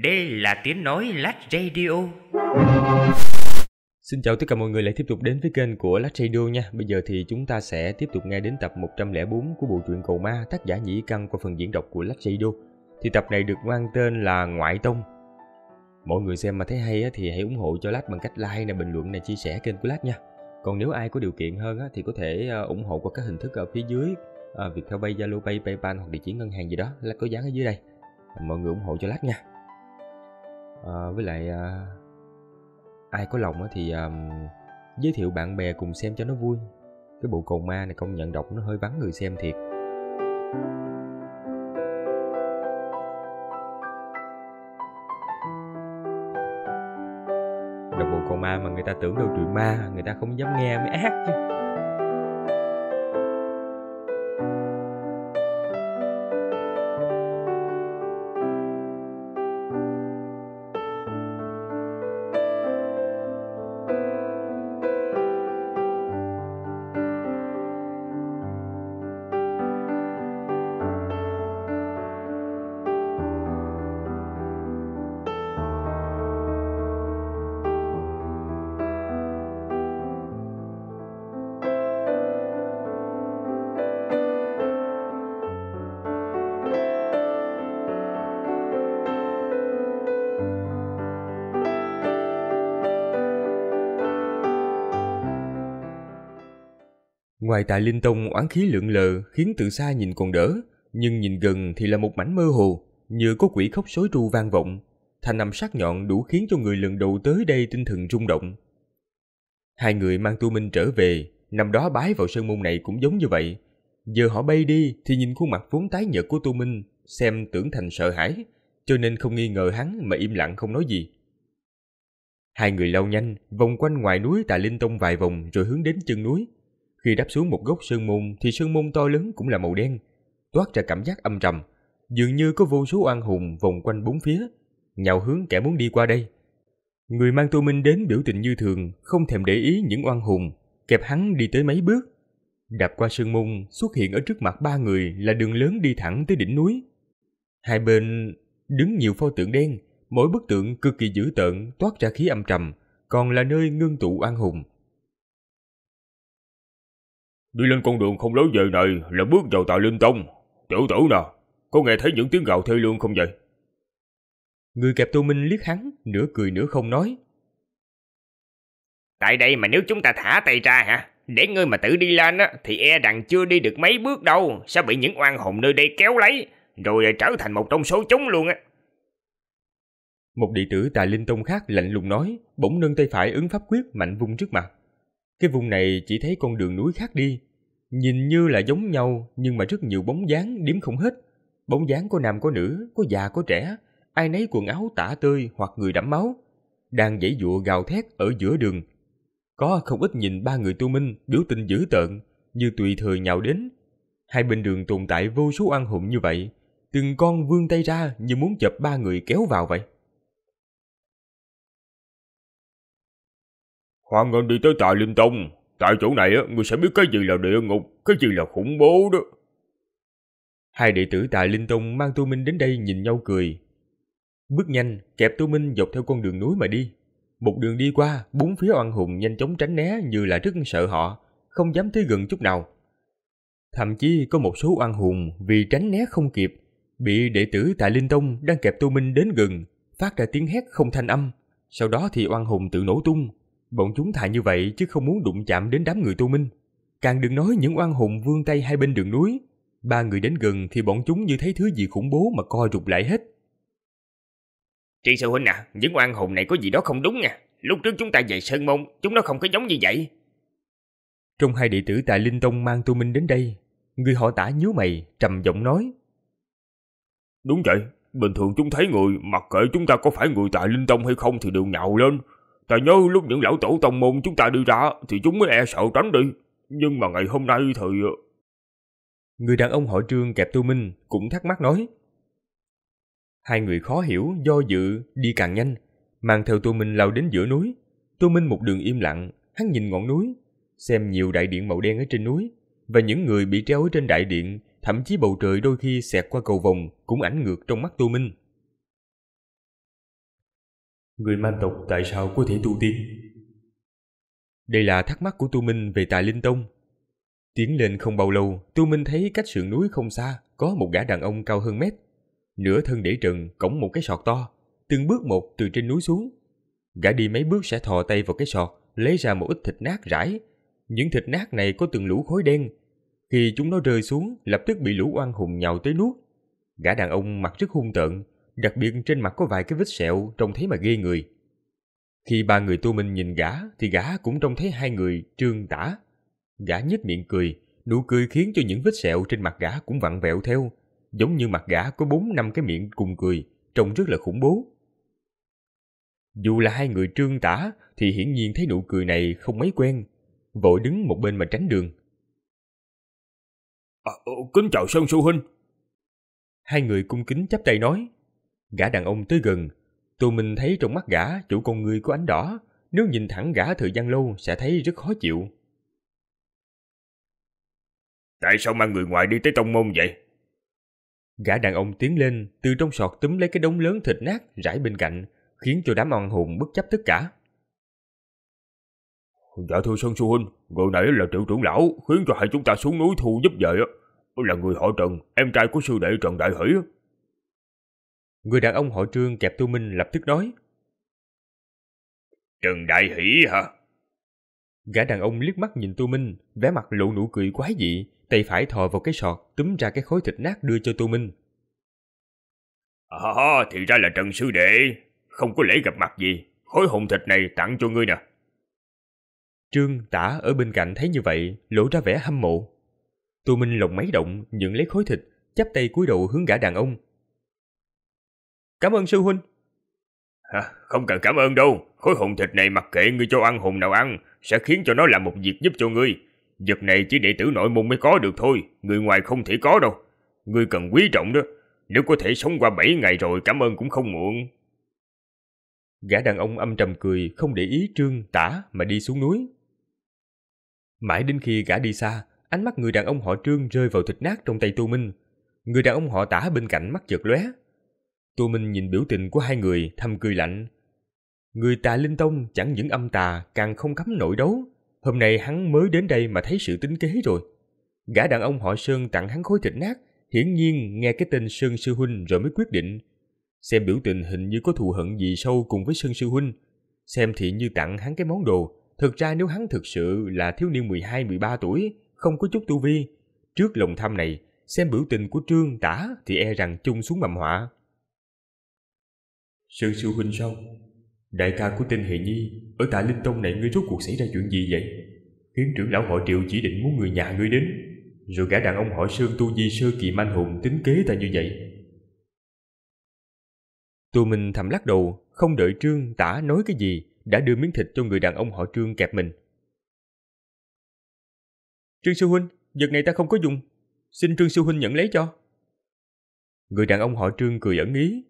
Đây là tiếng nói Lát Radio. Xin chào tất cả mọi người lại tiếp tục đến với kênh của Lát Radio nha. Bây giờ thì chúng ta sẽ tiếp tục nghe đến tập 104 của bộ truyện Cầu Ma tác giả Nhĩ Căn qua phần diễn đọc của Lát Radio. Thì tập này được mang tên là Ngoại Tông. Mọi người xem mà thấy hay thì hãy ủng hộ cho Latch bằng cách like, này bình luận, này chia sẻ kênh của Latch nha. Còn nếu ai có điều kiện hơn thì có thể ờ, ủng hộ qua các hình thức ở phía dưới à, Viettel Pay, Zalo Pay, PayPal hoặc địa chỉ ngân hàng gì đó Lát có dán ở dưới đây mọi người ủng hộ cho lát nha à, với lại à, ai có lòng thì à, giới thiệu bạn bè cùng xem cho nó vui cái bộ cầu ma này công nhận đọc nó hơi vắng người xem thiệt đọc bộ cầu ma mà người ta tưởng đâu chuyện ma người ta không dám nghe mới ác chứ Ngoài tại linh tông oán khí lượn lờ khiến từ xa nhìn còn đỡ, nhưng nhìn gần thì là một mảnh mơ hồ, như có quỷ khóc sói tru vang vọng. thành nằm sắc nhọn đủ khiến cho người lần đầu tới đây tinh thần rung động. Hai người mang tu minh trở về, năm đó bái vào sơn môn này cũng giống như vậy. Giờ họ bay đi thì nhìn khuôn mặt vốn tái nhợt của tu minh, xem tưởng thành sợ hãi, cho nên không nghi ngờ hắn mà im lặng không nói gì. Hai người lao nhanh, vòng quanh ngoài núi tại Linh Tông vài vòng rồi hướng đến chân núi, khi đáp xuống một gốc sơn môn thì sơn môn to lớn cũng là màu đen, toát ra cảm giác âm trầm, dường như có vô số oan hùng vòng quanh bốn phía, nhào hướng kẻ muốn đi qua đây. Người mang Tô Minh đến biểu tình như thường, không thèm để ý những oan hùng, kẹp hắn đi tới mấy bước. Đạp qua sơn môn, xuất hiện ở trước mặt ba người là đường lớn đi thẳng tới đỉnh núi. Hai bên đứng nhiều pho tượng đen, mỗi bức tượng cực kỳ dữ tợn, toát ra khí âm trầm, còn là nơi ngưng tụ oan hùng. Đi lên con đường không lối về này là bước vào tà linh tông. Tiểu tử nè, có nghe thấy những tiếng gào thê lương không vậy? Người kẹp tô minh liếc hắn, nửa cười nửa không nói. Tại đây mà nếu chúng ta thả tay ra hả? Để ngươi mà tự đi lên á, thì e rằng chưa đi được mấy bước đâu, sẽ bị những oan hồn nơi đây kéo lấy, rồi trở thành một trong số chúng luôn á. Một đệ tử tà linh tông khác lạnh lùng nói, bỗng nâng tay phải ứng pháp quyết mạnh vung trước mặt. Cái vùng này chỉ thấy con đường núi khác đi, nhìn như là giống nhau nhưng mà rất nhiều bóng dáng điếm không hết. Bóng dáng có nam có nữ, có già có trẻ, ai nấy quần áo tả tơi hoặc người đẫm máu, đang giãy dụa gào thét ở giữa đường. Có không ít nhìn ba người tu minh biểu tình dữ tợn, như tùy thời nhào đến. Hai bên đường tồn tại vô số oan hùng như vậy, từng con vươn tay ra như muốn chập ba người kéo vào vậy. Hoan nghênh đi tới Tài Linh Tông. Tại chỗ này á, ngươi sẽ biết cái gì là địa ngục, cái gì là khủng bố đó. Hai đệ tử Tài Linh Tông mang Tô Minh đến đây nhìn nhau cười. Bước nhanh, kẹp Tô Minh dọc theo con đường núi mà đi. Một đường đi qua, bốn phía oan hùng nhanh chóng tránh né như là rất sợ họ, không dám tới gần chút nào. Thậm chí có một số oan hùng vì tránh né không kịp, bị đệ tử tại Linh Tông đang kẹp Tô Minh đến gần, phát ra tiếng hét không thanh âm, sau đó thì oan hùng tự nổ tung, Bọn chúng thà như vậy chứ không muốn đụng chạm đến đám người tu Minh. Càng đừng nói những oan hùng vương tay hai bên đường núi. Ba người đến gần thì bọn chúng như thấy thứ gì khủng bố mà co rụt lại hết. Tri sư huynh à, những oan hùng này có gì đó không đúng nha. Lúc trước chúng ta về Sơn Môn, chúng nó không có giống như vậy. Trong hai đệ tử tại Linh Tông mang tu Minh đến đây, người họ tả nhíu mày, trầm giọng nói. Đúng vậy, bình thường chúng thấy người, mặc kệ chúng ta có phải người tại Linh Tông hay không thì đều nhạo lên, Ta nhớ lúc những lão tổ tông môn chúng ta đi ra thì chúng mới e sợ tránh đi. Nhưng mà ngày hôm nay thì... Ờ, người đàn ông họ trương kẹp tu minh cũng thắc mắc nói. Hai người khó hiểu, do dự, đi càng nhanh. Mang theo tu minh lao đến giữa núi. Tu minh một đường im lặng, hắn nhìn ngọn núi, xem nhiều đại điện màu đen ở trên núi. Và những người bị treo ở trên đại điện, thậm chí bầu trời đôi khi xẹt qua cầu vòng cũng ảnh ngược trong mắt tu minh người man tộc tại sao có thể tu tiên? Đây là thắc mắc của Tu Minh về tài linh tông. Tiến lên không bao lâu, Tu Minh thấy cách sườn núi không xa có một gã đàn ông cao hơn mét, nửa thân để trần cổng một cái sọt to, từng bước một từ trên núi xuống. Gã đi mấy bước sẽ thò tay vào cái sọt, lấy ra một ít thịt nát rải. Những thịt nát này có từng lũ khối đen. Khi chúng nó rơi xuống, lập tức bị lũ oan hùng nhào tới nuốt. Gã đàn ông mặt rất hung tợn, đặc biệt trên mặt có vài cái vết sẹo trông thấy mà ghê người. Khi ba người tu minh nhìn gã thì gã cũng trông thấy hai người trương tả. Gã nhếch miệng cười, nụ cười khiến cho những vết sẹo trên mặt gã cũng vặn vẹo theo, giống như mặt gã có bốn năm cái miệng cùng cười, trông rất là khủng bố. Dù là hai người trương tả thì hiển nhiên thấy nụ cười này không mấy quen, vội đứng một bên mà tránh đường. À, ờ, kính chào Sơn Sư Huynh. Hai người cung kính chắp tay nói. Gã đàn ông tới gần, tù mình thấy trong mắt gã chủ con người có ánh đỏ, nếu nhìn thẳng gã thời gian lâu sẽ thấy rất khó chịu. Tại sao mang người ngoài đi tới tông môn vậy? Gã đàn ông tiến lên, từ trong sọt túm lấy cái đống lớn thịt nát rải bên cạnh, khiến cho đám oan hồn bất chấp tất cả. Dạ thưa Sơn Sư Huynh, người nãy là triệu trưởng lão, khiến cho hai chúng ta xuống núi thu giúp vậy á. Là người họ Trần, em trai của sư đệ Trần Đại Hỷ Người đàn ông họ trương kẹp tu Minh lập tức nói. Trần Đại Hỷ hả? Gã đàn ông liếc mắt nhìn tu Minh, vẻ mặt lộ nụ cười quái dị, tay phải thò vào cái sọt, túm ra cái khối thịt nát đưa cho tu Minh. À, thì ra là Trần Sư Đệ, không có lễ gặp mặt gì, khối hồn thịt này tặng cho ngươi nè. Trương tả ở bên cạnh thấy như vậy, lộ ra vẻ hâm mộ. tu Minh lồng máy động, nhận lấy khối thịt, chắp tay cúi đầu hướng gã đàn ông, Cảm ơn sư huynh. Hả? Không cần cảm ơn đâu. Khối hồn thịt này mặc kệ ngươi cho ăn hồn nào ăn, sẽ khiến cho nó làm một việc giúp cho ngươi. Vật này chỉ đệ tử nội môn mới có được thôi, người ngoài không thể có đâu. Ngươi cần quý trọng đó. Nếu có thể sống qua 7 ngày rồi cảm ơn cũng không muộn. Gã đàn ông âm trầm cười, không để ý trương, tả mà đi xuống núi. Mãi đến khi gã đi xa, ánh mắt người đàn ông họ trương rơi vào thịt nát trong tay tu minh. Người đàn ông họ tả bên cạnh mắt chợt lóe, Tô Minh nhìn biểu tình của hai người thầm cười lạnh. Người tà linh tông chẳng những âm tà càng không cấm nổi đấu. Hôm nay hắn mới đến đây mà thấy sự tính kế rồi. Gã đàn ông họ Sơn tặng hắn khối thịt nát, hiển nhiên nghe cái tên Sơn Sư Huynh rồi mới quyết định. Xem biểu tình hình như có thù hận gì sâu cùng với Sơn Sư Huynh. Xem thì như tặng hắn cái món đồ. Thực ra nếu hắn thực sự là thiếu niên 12-13 tuổi, không có chút tu vi. Trước lòng tham này, xem biểu tình của Trương tả thì e rằng chung xuống mầm họa. Sư sư huynh sao Đại ca của tên Hệ Nhi Ở tại Linh Tông này ngươi rốt cuộc xảy ra chuyện gì vậy Khiến trưởng lão họ triệu chỉ định muốn người nhà ngươi đến Rồi cả đàn ông họ Sơn tu di sơ kỳ manh hùng tính kế ta như vậy Tù mình thầm lắc đầu Không đợi Trương tả nói cái gì Đã đưa miếng thịt cho người đàn ông họ Trương kẹp mình Trương sư huynh Vật này ta không có dùng Xin Trương sư huynh nhận lấy cho Người đàn ông họ Trương cười ẩn ý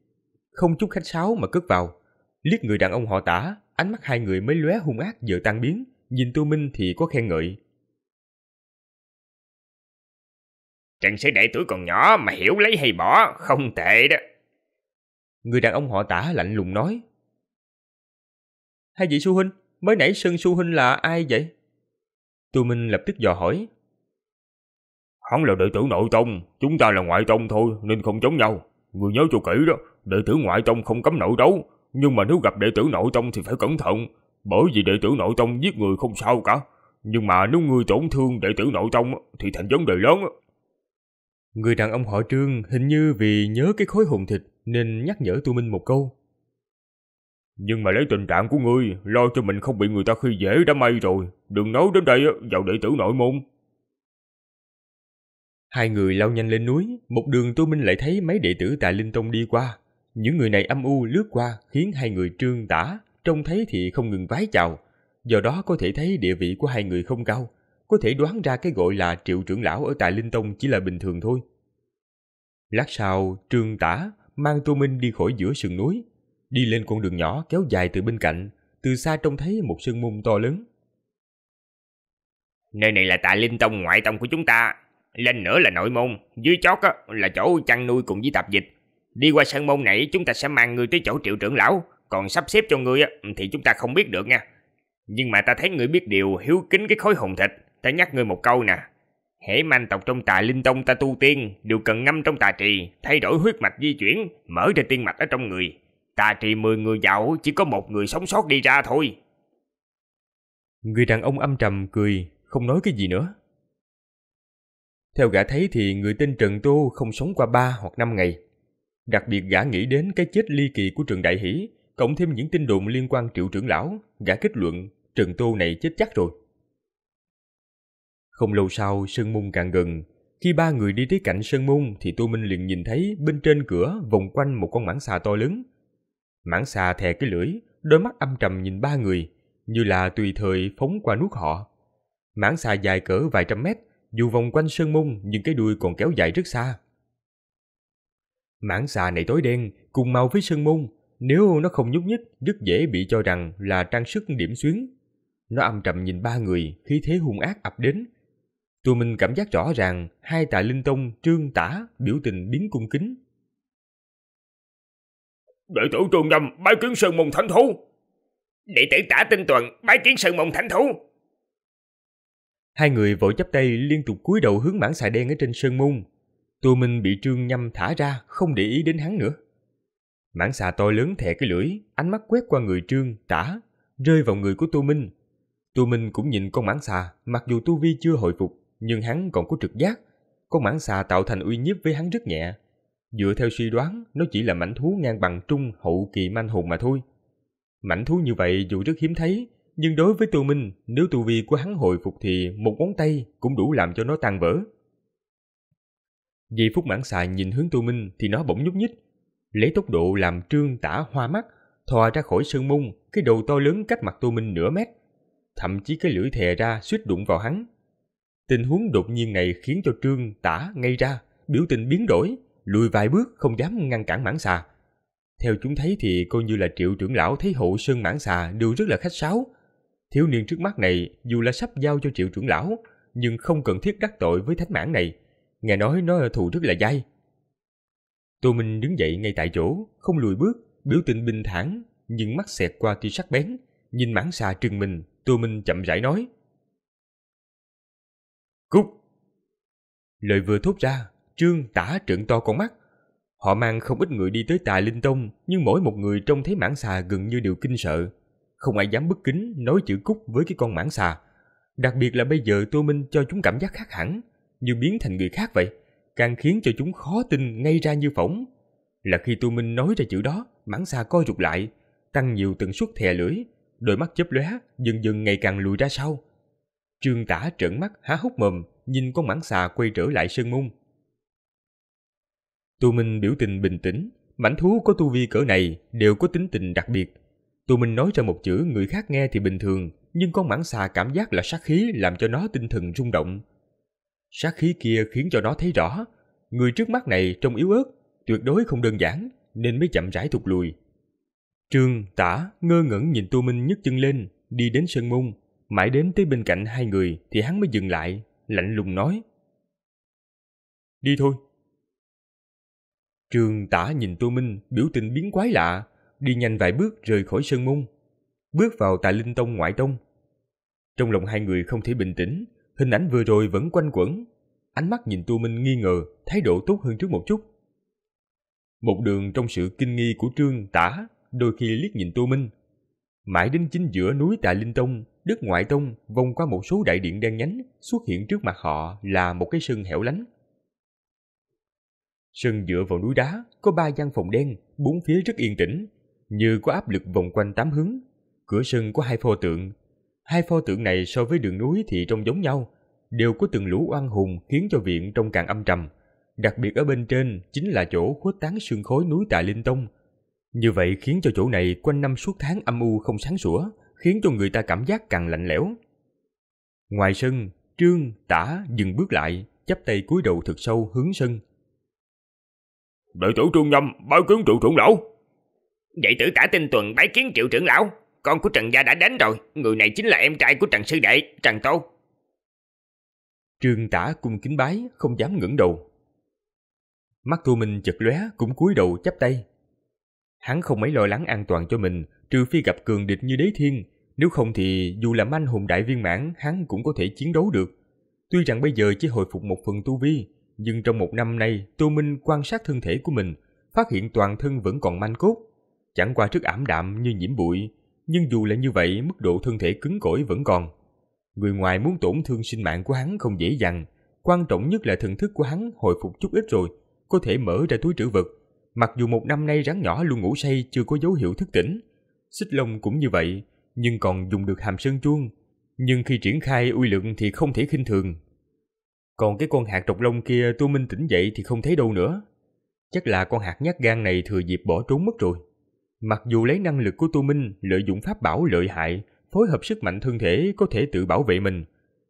không chút khách sáo mà cất vào. Liếc người đàn ông họ tả, ánh mắt hai người mới lóe hung ác giờ tan biến, nhìn Tô Minh thì có khen ngợi. Trần sẽ để tuổi còn nhỏ mà hiểu lấy hay bỏ, không tệ đó. Người đàn ông họ tả lạnh lùng nói. Hai vị Xu Huynh, mới nãy Sơn Xu Huynh là ai vậy? Tô Minh lập tức dò hỏi. Hắn là đệ tử nội tông, chúng ta là ngoại tông thôi nên không giống nhau. Người nhớ cho kỹ đó, đệ tử ngoại tông không cấm nội đấu, nhưng mà nếu gặp đệ tử nội tông thì phải cẩn thận, bởi vì đệ tử nội tông giết người không sao cả, nhưng mà nếu người tổn thương đệ tử nội tông thì thành vấn đề lớn. Người đàn ông họ Trương hình như vì nhớ cái khối hồn thịt nên nhắc nhở Tu Minh một câu. Nhưng mà lấy tình trạng của ngươi, lo cho mình không bị người ta khi dễ đã may rồi, đừng nói đến đây vào đệ tử nội môn. Hai người lao nhanh lên núi, một đường Tu Minh lại thấy mấy đệ tử tại Linh Tông đi qua. Những người này âm u lướt qua khiến hai người trương tả, trông thấy thì không ngừng vái chào. Do đó có thể thấy địa vị của hai người không cao, có thể đoán ra cái gọi là triệu trưởng lão ở tại Linh Tông chỉ là bình thường thôi. Lát sau, trương tả mang Tô Minh đi khỏi giữa sườn núi, đi lên con đường nhỏ kéo dài từ bên cạnh, từ xa trông thấy một sơn môn to lớn. Nơi này là tại Linh Tông ngoại tông của chúng ta, lên nữa là nội môn, dưới chót á, là chỗ chăn nuôi cùng với tạp dịch. Đi qua sân môn này chúng ta sẽ mang người tới chỗ triệu trưởng lão, còn sắp xếp cho người thì chúng ta không biết được nha. Nhưng mà ta thấy người biết điều hiếu kính cái khối hồn thịt, ta nhắc người một câu nè. Hễ manh tộc trong tà linh tông ta tu tiên đều cần ngâm trong tà trì, thay đổi huyết mạch di chuyển, mở ra tiên mạch ở trong người. Tà trì 10 người giàu chỉ có một người sống sót đi ra thôi. Người đàn ông âm trầm cười, không nói cái gì nữa. Theo gã thấy thì người tên Trần tu không sống qua ba hoặc năm ngày, Đặc biệt gã nghĩ đến cái chết ly kỳ của Trần Đại Hỷ, cộng thêm những tin đồn liên quan triệu trưởng lão, gã kết luận Trần Tô này chết chắc rồi. Không lâu sau, Sơn Môn càng gần. Khi ba người đi tới cạnh Sơn Môn thì Tô Minh liền nhìn thấy bên trên cửa vòng quanh một con mãng xà to lớn. Mãng xà thè cái lưỡi, đôi mắt âm trầm nhìn ba người, như là tùy thời phóng qua nuốt họ. Mãng xà dài cỡ vài trăm mét, dù vòng quanh Sơn Môn nhưng cái đuôi còn kéo dài rất xa, Mãng xà này tối đen, cùng màu với sơn môn, nếu nó không nhúc nhích, rất dễ bị cho rằng là trang sức điểm xuyến. Nó âm trầm nhìn ba người, khi thế hung ác ập đến. Tụi mình cảm giác rõ ràng hai tại linh tông trương tả biểu tình biến cung kính. Đệ tử trương nhâm bái kiến sơn mông thánh thú. Đệ tử tả tinh tuần bái kiến sơn mông thánh thú. Hai người vội chắp tay liên tục cúi đầu hướng mảng xà đen ở trên sơn môn. Tô Minh bị Trương Nhâm thả ra, không để ý đến hắn nữa. Mãng xà to lớn thè cái lưỡi, ánh mắt quét qua người Trương, tả, rơi vào người của Tô Minh. Tô Minh cũng nhìn con mãng xà, mặc dù tu vi chưa hồi phục, nhưng hắn còn có trực giác. Con mãng xà tạo thành uy nhiếp với hắn rất nhẹ. Dựa theo suy đoán, nó chỉ là mảnh thú ngang bằng trung hậu kỳ manh hùng mà thôi. Mảnh thú như vậy dù rất hiếm thấy, nhưng đối với Tô Minh, nếu tu vi của hắn hồi phục thì một ngón tay cũng đủ làm cho nó tan vỡ. Vì Phúc mãn xài nhìn hướng tu Minh thì nó bỗng nhúc nhích. Lấy tốc độ làm trương tả hoa mắt, thò ra khỏi sơn môn, cái đầu to lớn cách mặt tu Minh nửa mét. Thậm chí cái lưỡi thè ra suýt đụng vào hắn. Tình huống đột nhiên này khiến cho trương tả ngay ra, biểu tình biến đổi, lùi vài bước không dám ngăn cản mãn xà. Theo chúng thấy thì coi như là triệu trưởng lão thấy hộ sơn mãn xà đều rất là khách sáo. Thiếu niên trước mắt này dù là sắp giao cho triệu trưởng lão, nhưng không cần thiết đắc tội với thánh mãn này nghe nói nó thù rất là dai. Tô Minh đứng dậy ngay tại chỗ, không lùi bước, biểu tình bình thản, nhưng mắt xẹt qua tia sắc bén, nhìn mãn xà trừng mình, Tô Minh chậm rãi nói. Cúc. Lời vừa thốt ra, Trương tả trợn to con mắt. Họ mang không ít người đi tới tà linh tông, nhưng mỗi một người trông thấy mãn xà gần như đều kinh sợ. Không ai dám bất kính nói chữ cúc với cái con mãn xà. Đặc biệt là bây giờ Tô Minh cho chúng cảm giác khác hẳn, như biến thành người khác vậy, càng khiến cho chúng khó tin ngay ra như phỏng. Là khi Tu Minh nói ra chữ đó, mãn xa co rụt lại, tăng nhiều tần suất thè lưỡi, đôi mắt chớp lóe, dần dần ngày càng lùi ra sau. Trương Tả trợn mắt há hốc mồm, nhìn con mãn xà quay trở lại sơn môn. Tu Minh biểu tình bình tĩnh, mãnh thú có tu vi cỡ này đều có tính tình đặc biệt. Tu Minh nói ra một chữ người khác nghe thì bình thường, nhưng con mãn xà cảm giác là sát khí làm cho nó tinh thần rung động, Sát khí kia khiến cho nó thấy rõ, người trước mắt này trông yếu ớt, tuyệt đối không đơn giản, nên mới chậm rãi thụt lùi. Trương, tả, ngơ ngẩn nhìn Tu Minh nhấc chân lên, đi đến sân môn, mãi đến tới bên cạnh hai người thì hắn mới dừng lại, lạnh lùng nói. Đi thôi. Trương tả nhìn Tô Minh, biểu tình biến quái lạ, đi nhanh vài bước rời khỏi sân môn, bước vào tại linh tông ngoại tông. Trong lòng hai người không thể bình tĩnh, Hình ảnh vừa rồi vẫn quanh quẩn, ánh mắt nhìn Tu Minh nghi ngờ, thái độ tốt hơn trước một chút. Một đường trong sự kinh nghi của Trương Tả, đôi khi liếc nhìn Tu Minh. Mãi đến chính giữa núi Tạ Linh Tông, Đức ngoại tông vòng qua một số đại điện đen nhánh, xuất hiện trước mặt họ là một cái sân hẻo lánh. Sân dựa vào núi đá, có ba gian phòng đen, bốn phía rất yên tĩnh, như có áp lực vòng quanh tám hướng. Cửa sân có hai pho tượng, Hai pho tượng này so với đường núi thì trông giống nhau, đều có từng lũ oan hùng khiến cho viện trông càng âm trầm. Đặc biệt ở bên trên chính là chỗ khuất tán sương khói núi Tà Linh Tông. Như vậy khiến cho chỗ này quanh năm suốt tháng âm u không sáng sủa, khiến cho người ta cảm giác càng lạnh lẽo. Ngoài sân, Trương, Tả dừng bước lại, chắp tay cúi đầu thật sâu hướng sân. đội tử Trương Nhâm bái kiến triệu trưởng lão. Đệ tử Tả Tinh Tuần bái kiến triệu trưởng lão con của Trần Gia đã đến rồi, người này chính là em trai của Trần Sư Đệ, Trần Tô. Trương tả cung kính bái, không dám ngẩng đầu. Mắt Thu Minh chật lóe cũng cúi đầu chắp tay. Hắn không mấy lo lắng an toàn cho mình, trừ phi gặp cường địch như đế thiên, nếu không thì dù là manh hùng đại viên mãn hắn cũng có thể chiến đấu được. Tuy rằng bây giờ chỉ hồi phục một phần tu vi, nhưng trong một năm nay Tô Minh quan sát thân thể của mình, phát hiện toàn thân vẫn còn manh cốt. Chẳng qua trước ảm đạm như nhiễm bụi, nhưng dù là như vậy mức độ thân thể cứng cỏi vẫn còn. Người ngoài muốn tổn thương sinh mạng của hắn không dễ dàng, quan trọng nhất là thần thức của hắn hồi phục chút ít rồi, có thể mở ra túi trữ vật. Mặc dù một năm nay rắn nhỏ luôn ngủ say chưa có dấu hiệu thức tỉnh, xích lông cũng như vậy, nhưng còn dùng được hàm sơn chuông. Nhưng khi triển khai uy lực thì không thể khinh thường. Còn cái con hạt trọc lông kia Tô Minh tỉnh dậy thì không thấy đâu nữa. Chắc là con hạt nhát gan này thừa dịp bỏ trốn mất rồi. Mặc dù lấy năng lực của Tu Minh lợi dụng pháp bảo lợi hại, phối hợp sức mạnh thân thể có thể tự bảo vệ mình,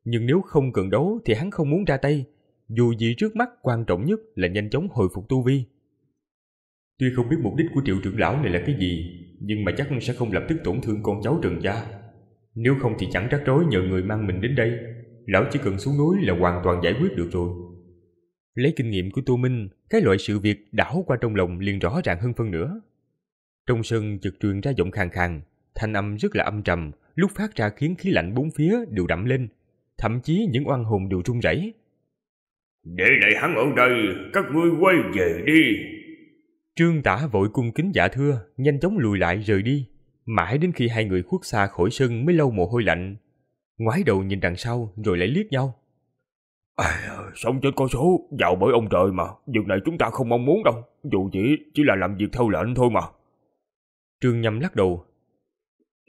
nhưng nếu không cần đấu thì hắn không muốn ra tay, dù gì trước mắt quan trọng nhất là nhanh chóng hồi phục tu vi. Tuy không biết mục đích của triệu trưởng lão này là cái gì, nhưng mà chắc sẽ không lập tức tổn thương con cháu Trần gia. Nếu không thì chẳng rắc rối nhờ người mang mình đến đây, lão chỉ cần xuống núi là hoàn toàn giải quyết được rồi. Lấy kinh nghiệm của Tu Minh, cái loại sự việc đảo qua trong lòng liền rõ ràng hơn phân nữa. Trong sân chợt truyền ra giọng khàn khàn, thanh âm rất là âm trầm, lúc phát ra khiến khí lạnh bốn phía đều đậm lên, thậm chí những oan hồn đều run rẩy. Để lại hắn ở đây, các ngươi quay về đi. Trương Tả vội cung kính dạ thưa, nhanh chóng lùi lại rời đi, mãi đến khi hai người khuất xa khỏi sân mới lâu mồ hôi lạnh. Ngoái đầu nhìn đằng sau rồi lại liếc nhau. À, sống chết có số, giàu bởi ông trời mà, việc này chúng ta không mong muốn đâu, dù chỉ chỉ là làm việc theo lệnh thôi mà. Trương Nhâm lắc đầu.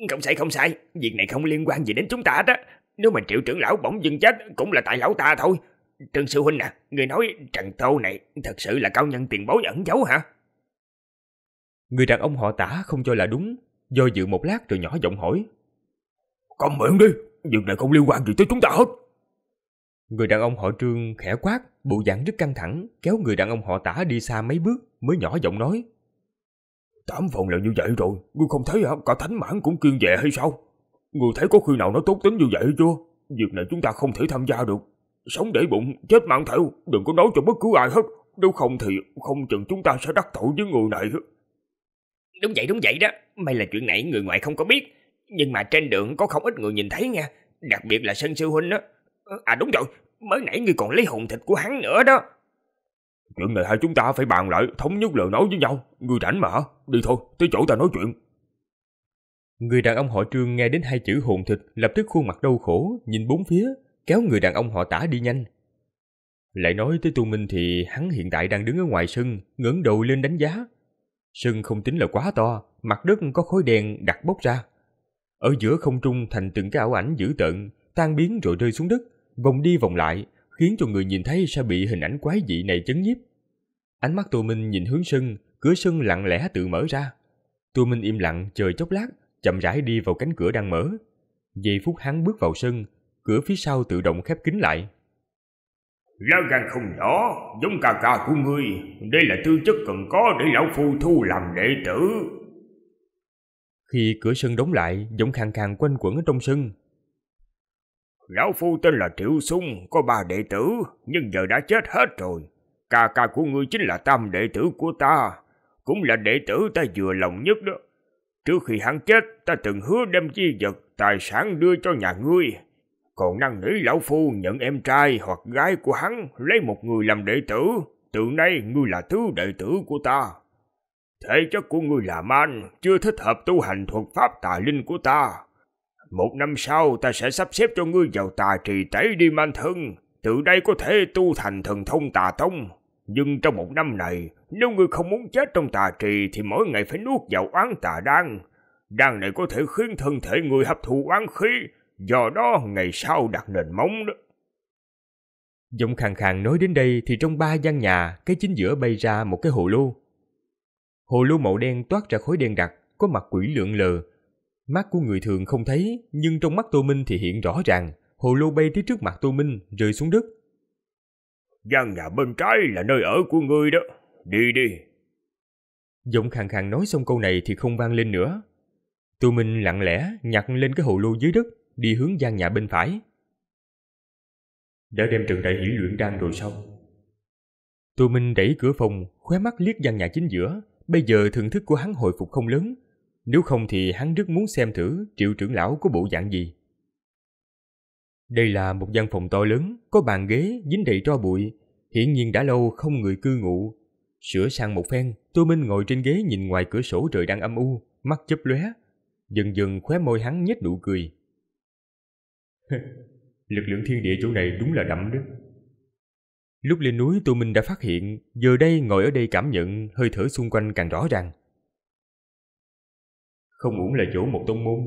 Không sai không sai, việc này không liên quan gì đến chúng ta hết á. Nếu mà triệu trưởng lão bỗng dưng chết cũng là tại lão ta thôi. Trương Sư Huynh à, người nói Trần Tô này thật sự là cao nhân tiền bối ẩn giấu hả? Người đàn ông họ tả không cho là đúng, do dự một lát rồi nhỏ giọng hỏi. Cầm miệng đi, việc này không liên quan gì tới chúng ta hết. Người đàn ông họ Trương khẽ quát, bộ dạng rất căng thẳng, kéo người đàn ông họ tả đi xa mấy bước mới nhỏ giọng nói. Tám phòng là như vậy rồi, ngươi không thấy hả? Cả thánh mãn cũng kiên dè hay sao? Ngươi thấy có khi nào nó tốt tính như vậy chưa? Việc này chúng ta không thể tham gia được. Sống để bụng, chết mạng theo, đừng có nói cho bất cứ ai hết. Nếu không thì không chừng chúng ta sẽ đắc tội với người này. Đúng vậy, đúng vậy đó. May là chuyện này người ngoài không có biết. Nhưng mà trên đường có không ít người nhìn thấy nha. Đặc biệt là sân Sư Huynh á À đúng rồi, mới nãy ngươi còn lấy hùng thịt của hắn nữa đó. Chuyện này hai chúng ta phải bàn lại, thống nhất lời nói với nhau. người rảnh mà hả? Đi thôi, tới chỗ ta nói chuyện. Người đàn ông họ Trương nghe đến hai chữ hồn thịt lập tức khuôn mặt đau khổ, nhìn bốn phía, kéo người đàn ông họ tả đi nhanh. Lại nói tới Tu Minh thì hắn hiện tại đang đứng ở ngoài sân, ngẩng đầu lên đánh giá. Sân không tính là quá to, mặt đất có khối đèn đặt bốc ra. Ở giữa không trung thành từng cái ảo ảnh dữ tợn, tan biến rồi rơi xuống đất, vòng đi vòng lại, khiến cho người nhìn thấy sẽ bị hình ảnh quái dị này chấn nhiếp. Ánh mắt Tô Minh nhìn hướng sân, cửa sân lặng lẽ tự mở ra. Tô Minh im lặng chờ chốc lát, chậm rãi đi vào cánh cửa đang mở. Giây phút hắn bước vào sân, cửa phía sau tự động khép kín lại. Lá gan không nhỏ, giống cà cà của ngươi, đây là tư chất cần có để lão phu thu làm đệ tử. Khi cửa sân đóng lại, giọng khàn khàn quanh quẩn ở trong sân, Lão Phu tên là Triệu Sung, có ba đệ tử, nhưng giờ đã chết hết rồi. Ca ca của ngươi chính là tam đệ tử của ta, cũng là đệ tử ta vừa lòng nhất đó. Trước khi hắn chết, ta từng hứa đem chi vật, tài sản đưa cho nhà ngươi. Còn năng nỉ lão phu nhận em trai hoặc gái của hắn lấy một người làm đệ tử, từ nay ngươi là thứ đệ tử của ta. Thể chất của ngươi là man, chưa thích hợp tu hành thuật pháp tà linh của ta. Một năm sau ta sẽ sắp xếp cho ngươi vào tà trì tẩy đi man thân. Từ đây có thể tu thành thần thông tà tông. Nhưng trong một năm này, nếu ngươi không muốn chết trong tà trì thì mỗi ngày phải nuốt vào oán tà đan. Đan này có thể khiến thân thể ngươi hấp thụ oán khí, do đó ngày sau đặt nền móng đó. Giọng khàn khàn nói đến đây thì trong ba gian nhà, cái chính giữa bay ra một cái hồ lô. Hồ lô màu đen toát ra khối đen đặc, có mặt quỷ lượn lờ, Mắt của người thường không thấy, nhưng trong mắt Tô Minh thì hiện rõ ràng, hồ lô bay tới trước mặt Tô Minh, rơi xuống đất. Gian nhà bên trái là nơi ở của ngươi đó, đi đi. Giọng khàn khàn nói xong câu này thì không vang lên nữa. Tô Minh lặng lẽ nhặt lên cái hồ lô dưới đất, đi hướng gian nhà bên phải. Đã đem Trần Đại Hỷ luyện đan rồi sao? Tô Minh đẩy cửa phòng, khóe mắt liếc gian nhà chính giữa. Bây giờ thưởng thức của hắn hồi phục không lớn, nếu không thì hắn rất muốn xem thử triệu trưởng lão có bộ dạng gì. Đây là một văn phòng to lớn, có bàn ghế dính đầy tro bụi, hiển nhiên đã lâu không người cư ngụ. Sửa sang một phen, Tô Minh ngồi trên ghế nhìn ngoài cửa sổ trời đang âm u, mắt chớp lóe, dần dần khóe môi hắn nhếch nụ cười. Lực lượng thiên địa chỗ này đúng là đậm đó. Lúc lên núi Tô Minh đã phát hiện, giờ đây ngồi ở đây cảm nhận hơi thở xung quanh càng rõ ràng không uổng là chỗ một tông môn.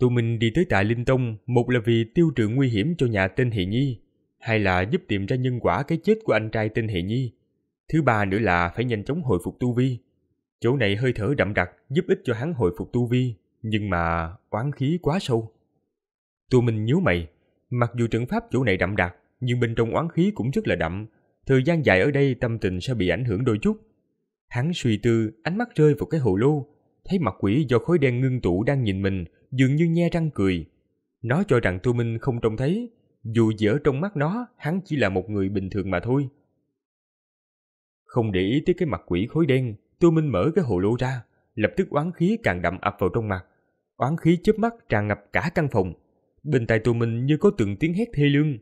Tụi mình đi tới tại Linh Tông một là vì tiêu trừ nguy hiểm cho nhà tên Hỷ Nhi, hay là giúp tìm ra nhân quả cái chết của anh trai tên Hỷ Nhi. Thứ ba nữa là phải nhanh chóng hồi phục tu vi. Chỗ này hơi thở đậm đặc giúp ích cho hắn hồi phục tu vi, nhưng mà oán khí quá sâu. Tụi mình nhíu mày, mặc dù trận pháp chỗ này đậm đặc, nhưng bên trong oán khí cũng rất là đậm, thời gian dài ở đây tâm tình sẽ bị ảnh hưởng đôi chút. Hắn suy tư, ánh mắt rơi vào cái hồ lô, thấy mặt quỷ do khối đen ngưng tụ đang nhìn mình, dường như nhe răng cười. Nó cho rằng Tu Minh không trông thấy, dù dở trong mắt nó, hắn chỉ là một người bình thường mà thôi. Không để ý tới cái mặt quỷ khối đen, Tu Minh mở cái hồ lô ra, lập tức oán khí càng đậm ập vào trong mặt. Oán khí chớp mắt tràn ngập cả căn phòng. Bên tai Tu Minh như có từng tiếng hét thê lương.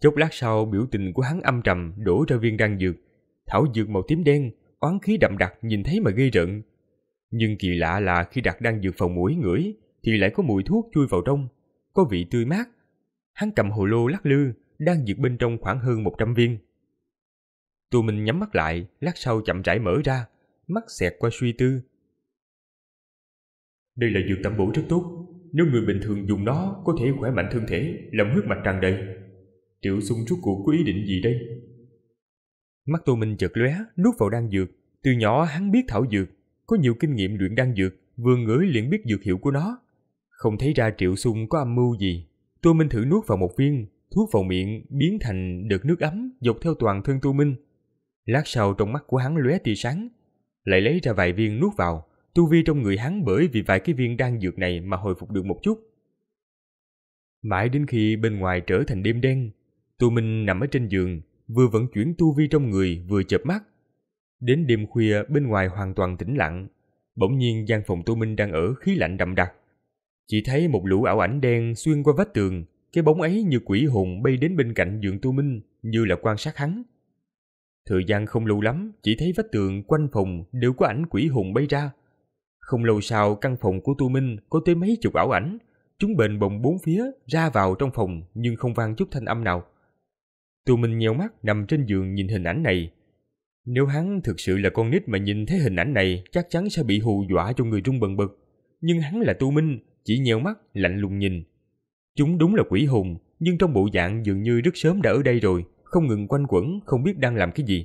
Chốc lát sau, biểu tình của hắn âm trầm đổ ra viên đan dược. Thảo dược màu tím đen, oán khí đậm đặc nhìn thấy mà gây rợn. Nhưng kỳ lạ là khi Đạt đang dược phòng mũi ngửi thì lại có mùi thuốc chui vào trong, có vị tươi mát. Hắn cầm hồ lô lắc lư, đang dược bên trong khoảng hơn 100 viên. Tù mình nhắm mắt lại, lát sau chậm rãi mở ra, mắt xẹt qua suy tư. Đây là dược tẩm bổ rất tốt, nếu người bình thường dùng nó có thể khỏe mạnh thân thể, làm huyết mạch tràn đầy. Tiểu Sung rốt cuộc có ý định gì đây? Mắt Tô Minh chợt lóe, nuốt vào đan dược. Từ nhỏ hắn biết thảo dược, có nhiều kinh nghiệm luyện đan dược, vừa ngửi liền biết dược hiệu của nó. Không thấy ra Triệu xung có âm mưu gì. Tô Minh thử nuốt vào một viên, thuốc vào miệng biến thành đợt nước ấm dọc theo toàn thân Tô Minh. Lát sau trong mắt của hắn lóe tia sáng, lại lấy ra vài viên nuốt vào. Tu vi trong người hắn bởi vì vài cái viên đan dược này mà hồi phục được một chút. Mãi đến khi bên ngoài trở thành đêm đen, Tu Minh nằm ở trên giường, vừa vận chuyển tu vi trong người vừa chợp mắt. Đến đêm khuya bên ngoài hoàn toàn tĩnh lặng, bỗng nhiên gian phòng Tô Minh đang ở khí lạnh đậm đặc. Chỉ thấy một lũ ảo ảnh đen xuyên qua vách tường, cái bóng ấy như quỷ hồn bay đến bên cạnh giường Tô Minh như là quan sát hắn. Thời gian không lâu lắm, chỉ thấy vách tường quanh phòng đều có ảnh quỷ hồn bay ra. Không lâu sau, căn phòng của Tu Minh có tới mấy chục ảo ảnh, chúng bền bồng bốn phía ra vào trong phòng nhưng không vang chút thanh âm nào. Tù mình nhèo mắt nằm trên giường nhìn hình ảnh này. Nếu hắn thực sự là con nít mà nhìn thấy hình ảnh này chắc chắn sẽ bị hù dọa cho người rung bần bật. Nhưng hắn là tu minh, chỉ nhèo mắt, lạnh lùng nhìn. Chúng đúng là quỷ hùng, nhưng trong bộ dạng dường như rất sớm đã ở đây rồi, không ngừng quanh quẩn, không biết đang làm cái gì.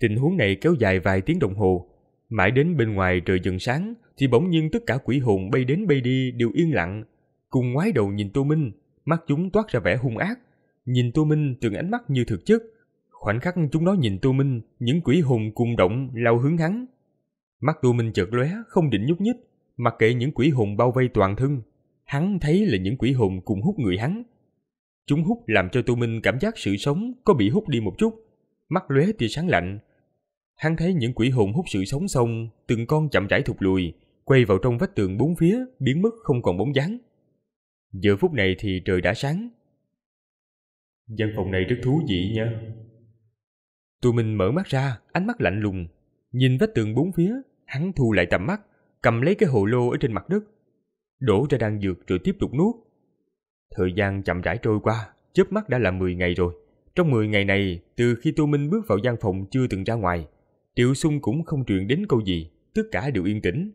Tình huống này kéo dài vài tiếng đồng hồ, mãi đến bên ngoài trời dần sáng thì bỗng nhiên tất cả quỷ hồn bay đến bay đi đều yên lặng, cùng ngoái đầu nhìn Tô Minh, mắt chúng toát ra vẻ hung ác, nhìn Tô Minh từng ánh mắt như thực chất. Khoảnh khắc chúng nó nhìn Tô Minh, những quỷ hồn cùng động lao hướng hắn. Mắt Tô Minh chợt lóe, không định nhúc nhích, mặc kệ những quỷ hồn bao vây toàn thân, hắn thấy là những quỷ hồn cùng hút người hắn. Chúng hút làm cho Tô Minh cảm giác sự sống có bị hút đi một chút, mắt lóe tia sáng lạnh. Hắn thấy những quỷ hồn hút sự sống xong, từng con chậm rãi thụt lùi, quay vào trong vách tường bốn phía, biến mất không còn bóng dáng. Giờ phút này thì trời đã sáng. Văn phòng này rất thú vị nha. Tụi mình mở mắt ra, ánh mắt lạnh lùng. Nhìn vách tường bốn phía, hắn thu lại tầm mắt, cầm lấy cái hồ lô ở trên mặt đất. Đổ ra đang dược rồi tiếp tục nuốt. Thời gian chậm rãi trôi qua, chớp mắt đã là 10 ngày rồi. Trong 10 ngày này, từ khi Tô Minh bước vào gian phòng chưa từng ra ngoài, Triệu Sung cũng không truyền đến câu gì, tất cả đều yên tĩnh.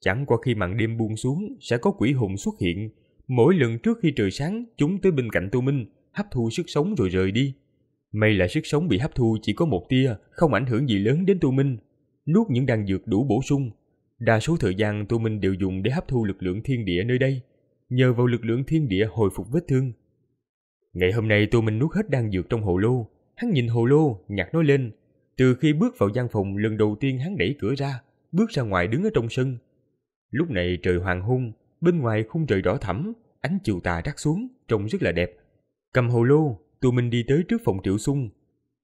Chẳng qua khi màn đêm buông xuống sẽ có quỷ hùng xuất hiện Mỗi lần trước khi trời sáng, chúng tới bên cạnh Tô Minh, hấp thu sức sống rồi rời đi. May là sức sống bị hấp thu chỉ có một tia, không ảnh hưởng gì lớn đến Tô Minh. Nuốt những đan dược đủ bổ sung. Đa số thời gian Tô Minh đều dùng để hấp thu lực lượng thiên địa nơi đây, nhờ vào lực lượng thiên địa hồi phục vết thương. Ngày hôm nay Tô Minh nuốt hết đan dược trong hồ lô, hắn nhìn hồ lô, nhặt nó lên. Từ khi bước vào gian phòng lần đầu tiên hắn đẩy cửa ra, bước ra ngoài đứng ở trong sân. Lúc này trời hoàng hôn, Bên ngoài khung trời đỏ thẫm, ánh chiều tà rắc xuống, trông rất là đẹp. Cầm hồ lô, tụi mình đi tới trước phòng Triệu Sung.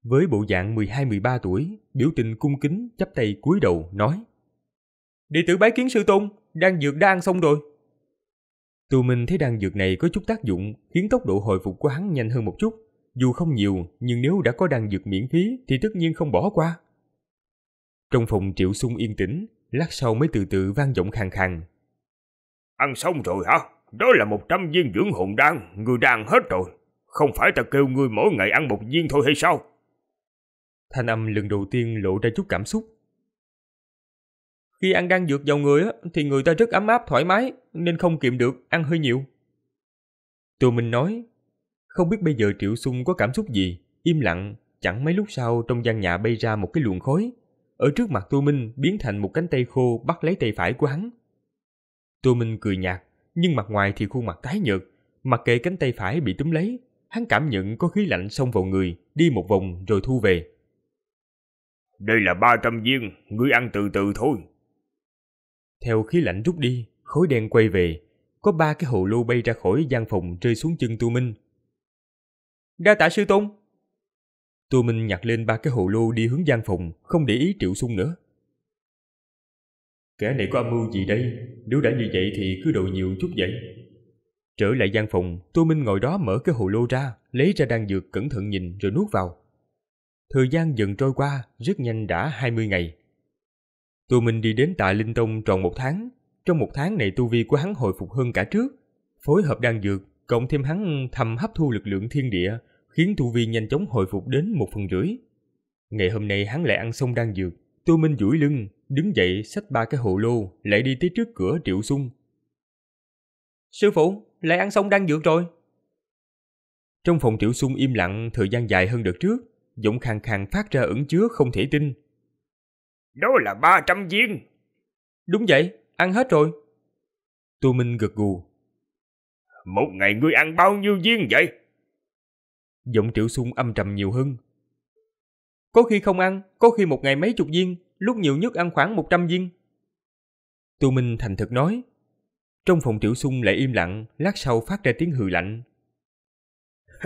Với bộ dạng 12-13 tuổi, biểu tình cung kính, chắp tay cúi đầu, nói Đệ tử bái kiến sư tôn, đang dược đã ăn xong rồi. tù mình thấy đan dược này có chút tác dụng khiến tốc độ hồi phục của hắn nhanh hơn một chút. Dù không nhiều, nhưng nếu đã có đan dược miễn phí thì tất nhiên không bỏ qua. Trong phòng Triệu Sung yên tĩnh, lát sau mới từ từ vang vọng khàn khàn, Ăn xong rồi hả? Đó là 100 viên dưỡng hồn đan, người đàn hết rồi. Không phải ta kêu ngươi mỗi ngày ăn một viên thôi hay sao? Thanh âm lần đầu tiên lộ ra chút cảm xúc. Khi ăn đan dược vào người thì người ta rất ấm áp thoải mái nên không kiềm được, ăn hơi nhiều. Tô Minh nói, không biết bây giờ Triệu Xuân có cảm xúc gì, im lặng, chẳng mấy lúc sau trong gian nhà bay ra một cái luồng khói. Ở trước mặt Tu Minh biến thành một cánh tay khô bắt lấy tay phải của hắn, Tô Minh cười nhạt, nhưng mặt ngoài thì khuôn mặt tái nhợt, mặc kệ cánh tay phải bị túm lấy, hắn cảm nhận có khí lạnh xông vào người, đi một vòng rồi thu về. Đây là 300 viên, ngươi ăn từ từ thôi. Theo khí lạnh rút đi, khối đen quay về, có ba cái hồ lô bay ra khỏi gian phòng rơi xuống chân Tu Minh. Đa tạ sư tôn. Tu Minh nhặt lên ba cái hồ lô đi hướng gian phòng, không để ý Triệu Sung nữa. Kẻ này có âm mưu gì đây? Nếu đã như vậy thì cứ độ nhiều chút vậy. Trở lại gian phòng, Tô Minh ngồi đó mở cái hồ lô ra, lấy ra đan dược cẩn thận nhìn rồi nuốt vào. Thời gian dần trôi qua, rất nhanh đã hai mươi ngày. Tô Minh đi đến tạ Linh Tông tròn một tháng. Trong một tháng này tu vi của hắn hồi phục hơn cả trước. Phối hợp đan dược, cộng thêm hắn thầm hấp thu lực lượng thiên địa, khiến tu vi nhanh chóng hồi phục đến một phần rưỡi. Ngày hôm nay hắn lại ăn xong đan dược, Tô Minh duỗi lưng, đứng dậy xách ba cái hồ lô lại đi tới trước cửa Triệu Xung. Sư phụ, lại ăn xong đang dược rồi. Trong phòng Triệu Xung im lặng thời gian dài hơn đợt trước, giọng khàn khàn phát ra ẩn chứa không thể tin. Đó là ba trăm viên. Đúng vậy, ăn hết rồi. Tô Minh gật gù. Một ngày ngươi ăn bao nhiêu viên vậy? Giọng Triệu Xung âm trầm nhiều hơn. Có khi không ăn, có khi một ngày mấy chục viên, lúc nhiều nhất ăn khoảng 100 viên. Tu Minh thành thực nói. Trong phòng Tiểu Sung lại im lặng, lát sau phát ra tiếng hừ lạnh.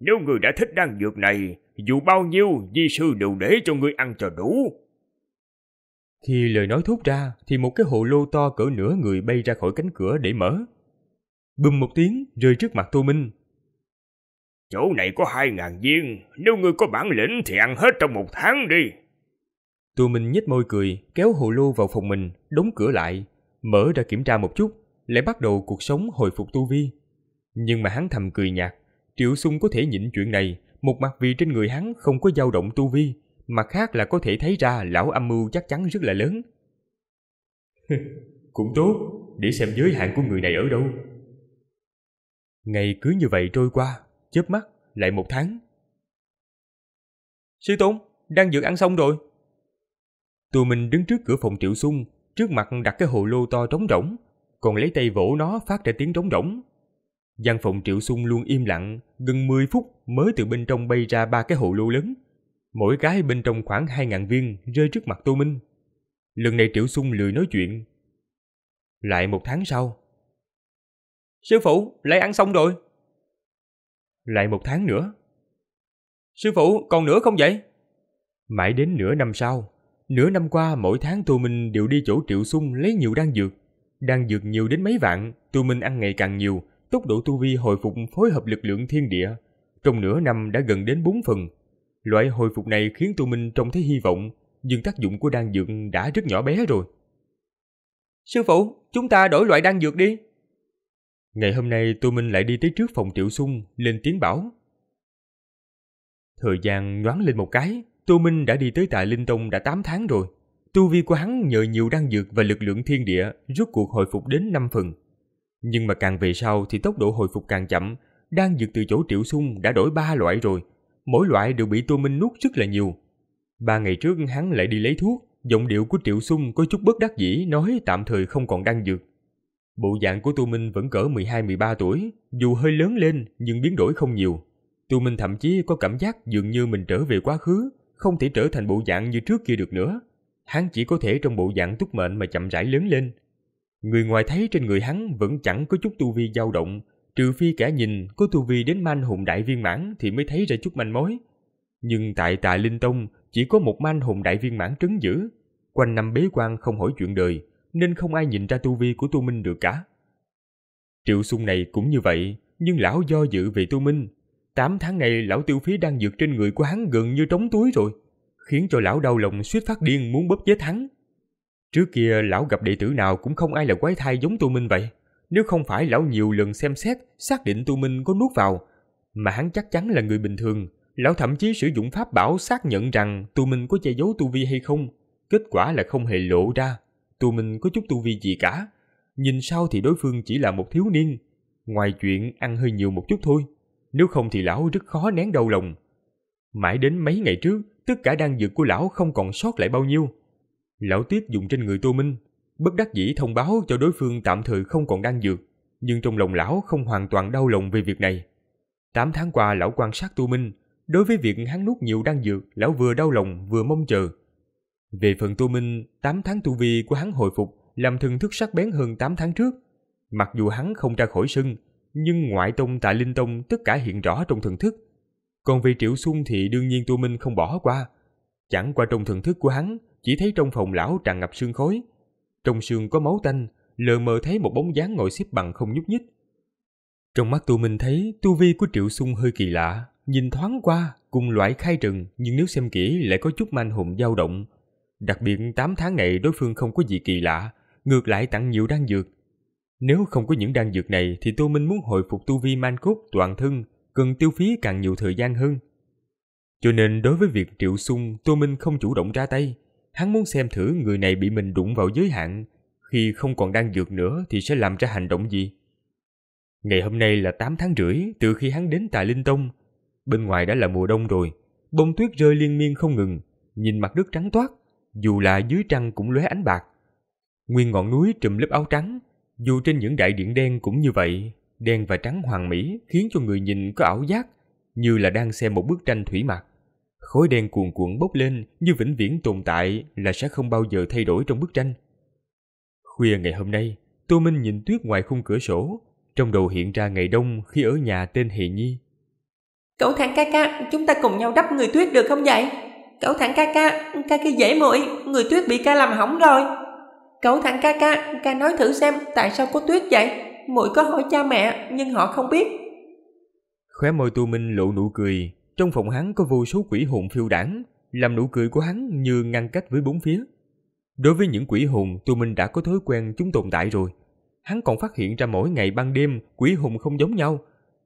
Nếu người đã thích đan dược này, dù bao nhiêu, di sư đều để cho người ăn cho đủ. Khi lời nói thốt ra, thì một cái hồ lô to cỡ nửa người bay ra khỏi cánh cửa để mở. Bùm một tiếng, rơi trước mặt Tô Minh. Chỗ này có hai ngàn viên, nếu người có bản lĩnh thì ăn hết trong một tháng đi. Tụi mình nhếch môi cười, kéo hồ lô vào phòng mình, đóng cửa lại, mở ra kiểm tra một chút, lại bắt đầu cuộc sống hồi phục tu vi. Nhưng mà hắn thầm cười nhạt, Triệu Sung có thể nhịn chuyện này, một mặt vì trên người hắn không có dao động tu vi, mặt khác là có thể thấy ra lão âm mưu chắc chắn rất là lớn. Cũng tốt, để xem giới hạn của người này ở đâu. Ngày cứ như vậy trôi qua, chớp mắt, lại một tháng. Sư Tôn, đang dược ăn xong rồi, Tụi mình đứng trước cửa phòng Triệu Sung, trước mặt đặt cái hồ lô to trống rỗng, còn lấy tay vỗ nó phát ra tiếng trống rỗng. Gian phòng Triệu Sung luôn im lặng, gần 10 phút mới từ bên trong bay ra ba cái hồ lô lớn. Mỗi cái bên trong khoảng 2.000 viên rơi trước mặt Tô Minh. Lần này Triệu Sung lười nói chuyện. Lại một tháng sau. Sư phụ, lại ăn xong rồi. Lại một tháng nữa. Sư phụ, còn nữa không vậy? Mãi đến nửa năm sau, Nửa năm qua mỗi tháng tụi minh đều đi chỗ Triệu Sung lấy nhiều đan dược. Đan dược nhiều đến mấy vạn, tụi minh ăn ngày càng nhiều, tốc độ tu vi hồi phục phối hợp lực lượng thiên địa. Trong nửa năm đã gần đến bốn phần. Loại hồi phục này khiến tụi minh trông thấy hy vọng, nhưng tác dụng của đan dược đã rất nhỏ bé rồi. Sư phụ, chúng ta đổi loại đan dược đi. Ngày hôm nay tụi minh lại đi tới trước phòng Triệu Sung, lên tiếng bảo. Thời gian nhoáng lên một cái, Tô Minh đã đi tới tại Linh Tông đã 8 tháng rồi. Tu vi của hắn nhờ nhiều đan dược và lực lượng thiên địa rút cuộc hồi phục đến 5 phần. Nhưng mà càng về sau thì tốc độ hồi phục càng chậm, đan dược từ chỗ Triệu Sung đã đổi 3 loại rồi, mỗi loại đều bị Tô Minh nuốt rất là nhiều. Ba ngày trước hắn lại đi lấy thuốc, giọng điệu của Triệu Sung có chút bất đắc dĩ nói tạm thời không còn đan dược. Bộ dạng của Tu Minh vẫn cỡ 12-13 tuổi, dù hơi lớn lên nhưng biến đổi không nhiều. Tu Minh thậm chí có cảm giác dường như mình trở về quá khứ, không thể trở thành bộ dạng như trước kia được nữa. Hắn chỉ có thể trong bộ dạng túc mệnh mà chậm rãi lớn lên. Người ngoài thấy trên người hắn vẫn chẳng có chút tu vi dao động, trừ phi kẻ nhìn có tu vi đến manh hùng đại viên mãn thì mới thấy ra chút manh mối. Nhưng tại Tà Linh Tông chỉ có một manh hùng đại viên mãn trấn giữ, quanh năm bế quan không hỏi chuyện đời, nên không ai nhìn ra tu vi của Tu Minh được cả. Triệu Sung này cũng như vậy, nhưng lão do dự về Tu Minh, 8 tháng này lão tiêu phí đang dược trên người của hắn gần như trống túi rồi, khiến cho lão đau lòng suýt phát điên muốn bóp chết hắn. Trước kia lão gặp đệ tử nào cũng không ai là quái thai giống Tu Minh vậy. Nếu không phải lão nhiều lần xem xét, xác định Tu Minh có nuốt vào, mà hắn chắc chắn là người bình thường. Lão thậm chí sử dụng pháp bảo xác nhận rằng Tu Minh có che giấu Tu Vi hay không. Kết quả là không hề lộ ra, Tu Minh có chút Tu Vi gì cả. Nhìn sau thì đối phương chỉ là một thiếu niên, ngoài chuyện ăn hơi nhiều một chút thôi nếu không thì lão rất khó nén đau lòng. Mãi đến mấy ngày trước, tất cả đan dược của lão không còn sót lại bao nhiêu. Lão tiếp dùng trên người Tô Minh, bất đắc dĩ thông báo cho đối phương tạm thời không còn đan dược, nhưng trong lòng lão không hoàn toàn đau lòng về việc này. Tám tháng qua lão quan sát Tô Minh, đối với việc hắn nuốt nhiều đan dược, lão vừa đau lòng vừa mong chờ. Về phần Tô Minh, 8 tháng tu vi của hắn hồi phục làm thần thức sắc bén hơn 8 tháng trước. Mặc dù hắn không ra khỏi sưng nhưng ngoại tông tại linh tông tất cả hiện rõ trong thần thức. Còn về Triệu xuân thì đương nhiên tu Minh không bỏ qua. Chẳng qua trong thần thức của hắn, chỉ thấy trong phòng lão tràn ngập sương khói. Trong sương có máu tanh, lờ mờ thấy một bóng dáng ngồi xếp bằng không nhúc nhích. Trong mắt tu Minh thấy tu vi của Triệu xuân hơi kỳ lạ, nhìn thoáng qua cùng loại khai trừng nhưng nếu xem kỹ lại có chút manh hùng dao động. Đặc biệt 8 tháng này đối phương không có gì kỳ lạ, ngược lại tặng nhiều đan dược, nếu không có những đan dược này thì Tô Minh muốn hồi phục tu vi man cốt toàn thân, cần tiêu phí càng nhiều thời gian hơn. Cho nên đối với việc Triệu Sung, Tô Minh không chủ động ra tay. Hắn muốn xem thử người này bị mình đụng vào giới hạn, khi không còn đan dược nữa thì sẽ làm ra hành động gì. Ngày hôm nay là 8 tháng rưỡi từ khi hắn đến tại Linh Tông. Bên ngoài đã là mùa đông rồi, bông tuyết rơi liên miên không ngừng, nhìn mặt đất trắng toát, dù là dưới trăng cũng lóe ánh bạc. Nguyên ngọn núi trùm lớp áo trắng, dù trên những đại điện đen cũng như vậy, đen và trắng hoàng mỹ khiến cho người nhìn có ảo giác như là đang xem một bức tranh thủy mặc. Khối đen cuồn cuộn bốc lên như vĩnh viễn tồn tại là sẽ không bao giờ thay đổi trong bức tranh. Khuya ngày hôm nay, Tô Minh nhìn tuyết ngoài khung cửa sổ, trong đầu hiện ra ngày đông khi ở nhà tên Hề Nhi. Cậu thẳng ca ca, chúng ta cùng nhau đắp người tuyết được không vậy? Cậu thẳng ca ca, ca kia dễ muội, người tuyết bị ca làm hỏng rồi. Cậu thằng ca ca, ca nói thử xem tại sao có tuyết vậy? Muội có hỏi cha mẹ nhưng họ không biết. Khóe môi Tu Minh lộ nụ cười, trong phòng hắn có vô số quỷ hồn phiêu đảng, làm nụ cười của hắn như ngăn cách với bốn phía. Đối với những quỷ hồn, Tu Minh đã có thói quen chúng tồn tại rồi. Hắn còn phát hiện ra mỗi ngày ban đêm quỷ hồn không giống nhau.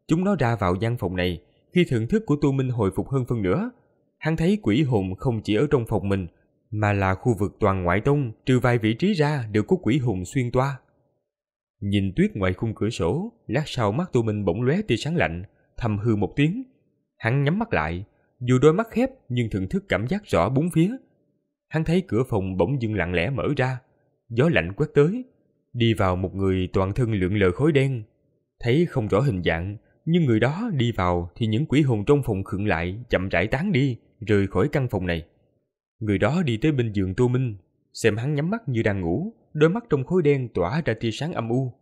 Chúng nó ra vào gian phòng này, khi thưởng thức của Tu Minh hồi phục hơn phân nữa, hắn thấy quỷ hồn không chỉ ở trong phòng mình mà là khu vực toàn ngoại tông trừ vài vị trí ra đều có quỷ hùng xuyên toa. Nhìn tuyết ngoài khung cửa sổ, lát sau mắt Tô Minh bỗng lóe tia sáng lạnh, thầm hư một tiếng. Hắn nhắm mắt lại, dù đôi mắt khép nhưng thưởng thức cảm giác rõ bốn phía. Hắn thấy cửa phòng bỗng dưng lặng lẽ mở ra, gió lạnh quét tới, đi vào một người toàn thân lượn lờ khối đen. Thấy không rõ hình dạng, nhưng người đó đi vào thì những quỷ hồn trong phòng khựng lại, chậm rãi tán đi, rời khỏi căn phòng này. Người đó đi tới bên giường Tô Minh, xem hắn nhắm mắt như đang ngủ, đôi mắt trong khối đen tỏa ra tia sáng âm u.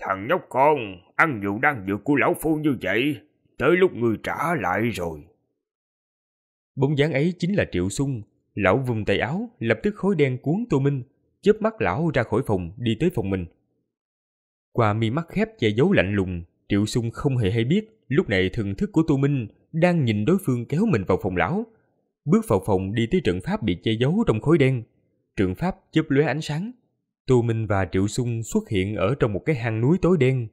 Thằng nhóc con, ăn nhiều đang dược của lão phu như vậy, tới lúc người trả lại rồi. Bóng dáng ấy chính là Triệu Sung, lão vùng tay áo, lập tức khối đen cuốn Tô Minh, chớp mắt lão ra khỏi phòng đi tới phòng mình. Qua mi mắt khép che giấu lạnh lùng, Triệu Sung không hề hay biết, lúc này thần thức của Tô Minh đang nhìn đối phương kéo mình vào phòng lão, bước vào phòng đi tới trận pháp bị che giấu trong khối đen. Trận pháp chớp lóe ánh sáng. Tô Minh và Triệu Sung xuất hiện ở trong một cái hang núi tối đen.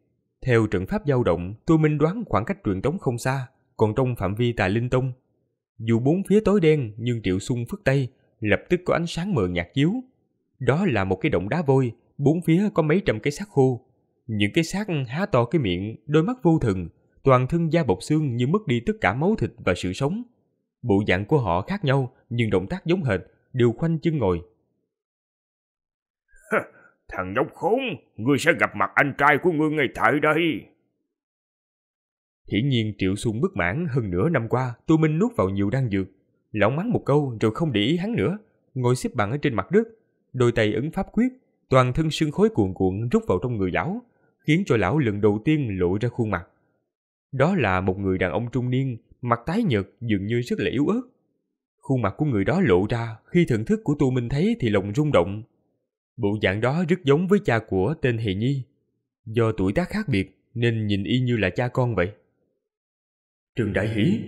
Theo trận pháp dao động, Tô Minh đoán khoảng cách truyền tống không xa, còn trong phạm vi Tà Linh Tông. Dù bốn phía tối đen nhưng Triệu Sung phất tay, lập tức có ánh sáng mờ nhạt chiếu. Đó là một cái động đá vôi, bốn phía có mấy trăm cái xác khô. Những cái xác há to cái miệng, đôi mắt vô thần, toàn thân da bọc xương như mất đi tất cả máu thịt và sự sống Bộ dạng của họ khác nhau nhưng động tác giống hệt, đều khoanh chân ngồi. Thằng nhóc khốn, ngươi sẽ gặp mặt anh trai của ngươi ngay tại đây. Hiển nhiên Triệu Xuân bất mãn hơn nửa năm qua Tô Minh nuốt vào nhiều đan dược. Lão mắng một câu rồi không để ý hắn nữa, ngồi xếp bằng ở trên mặt đất, đôi tay ứng pháp quyết, toàn thân sương khối cuồn cuộn rút vào trong người lão, khiến cho lão lần đầu tiên lộ ra khuôn mặt. Đó là một người đàn ông trung niên, mặt tái nhợt dường như rất là yếu ớt. Khuôn mặt của người đó lộ ra, khi thưởng thức của Tu Minh thấy thì lòng rung động. Bộ dạng đó rất giống với cha của tên Hề Nhi. Do tuổi tác khác biệt nên nhìn y như là cha con vậy. Trường Đại Hỷ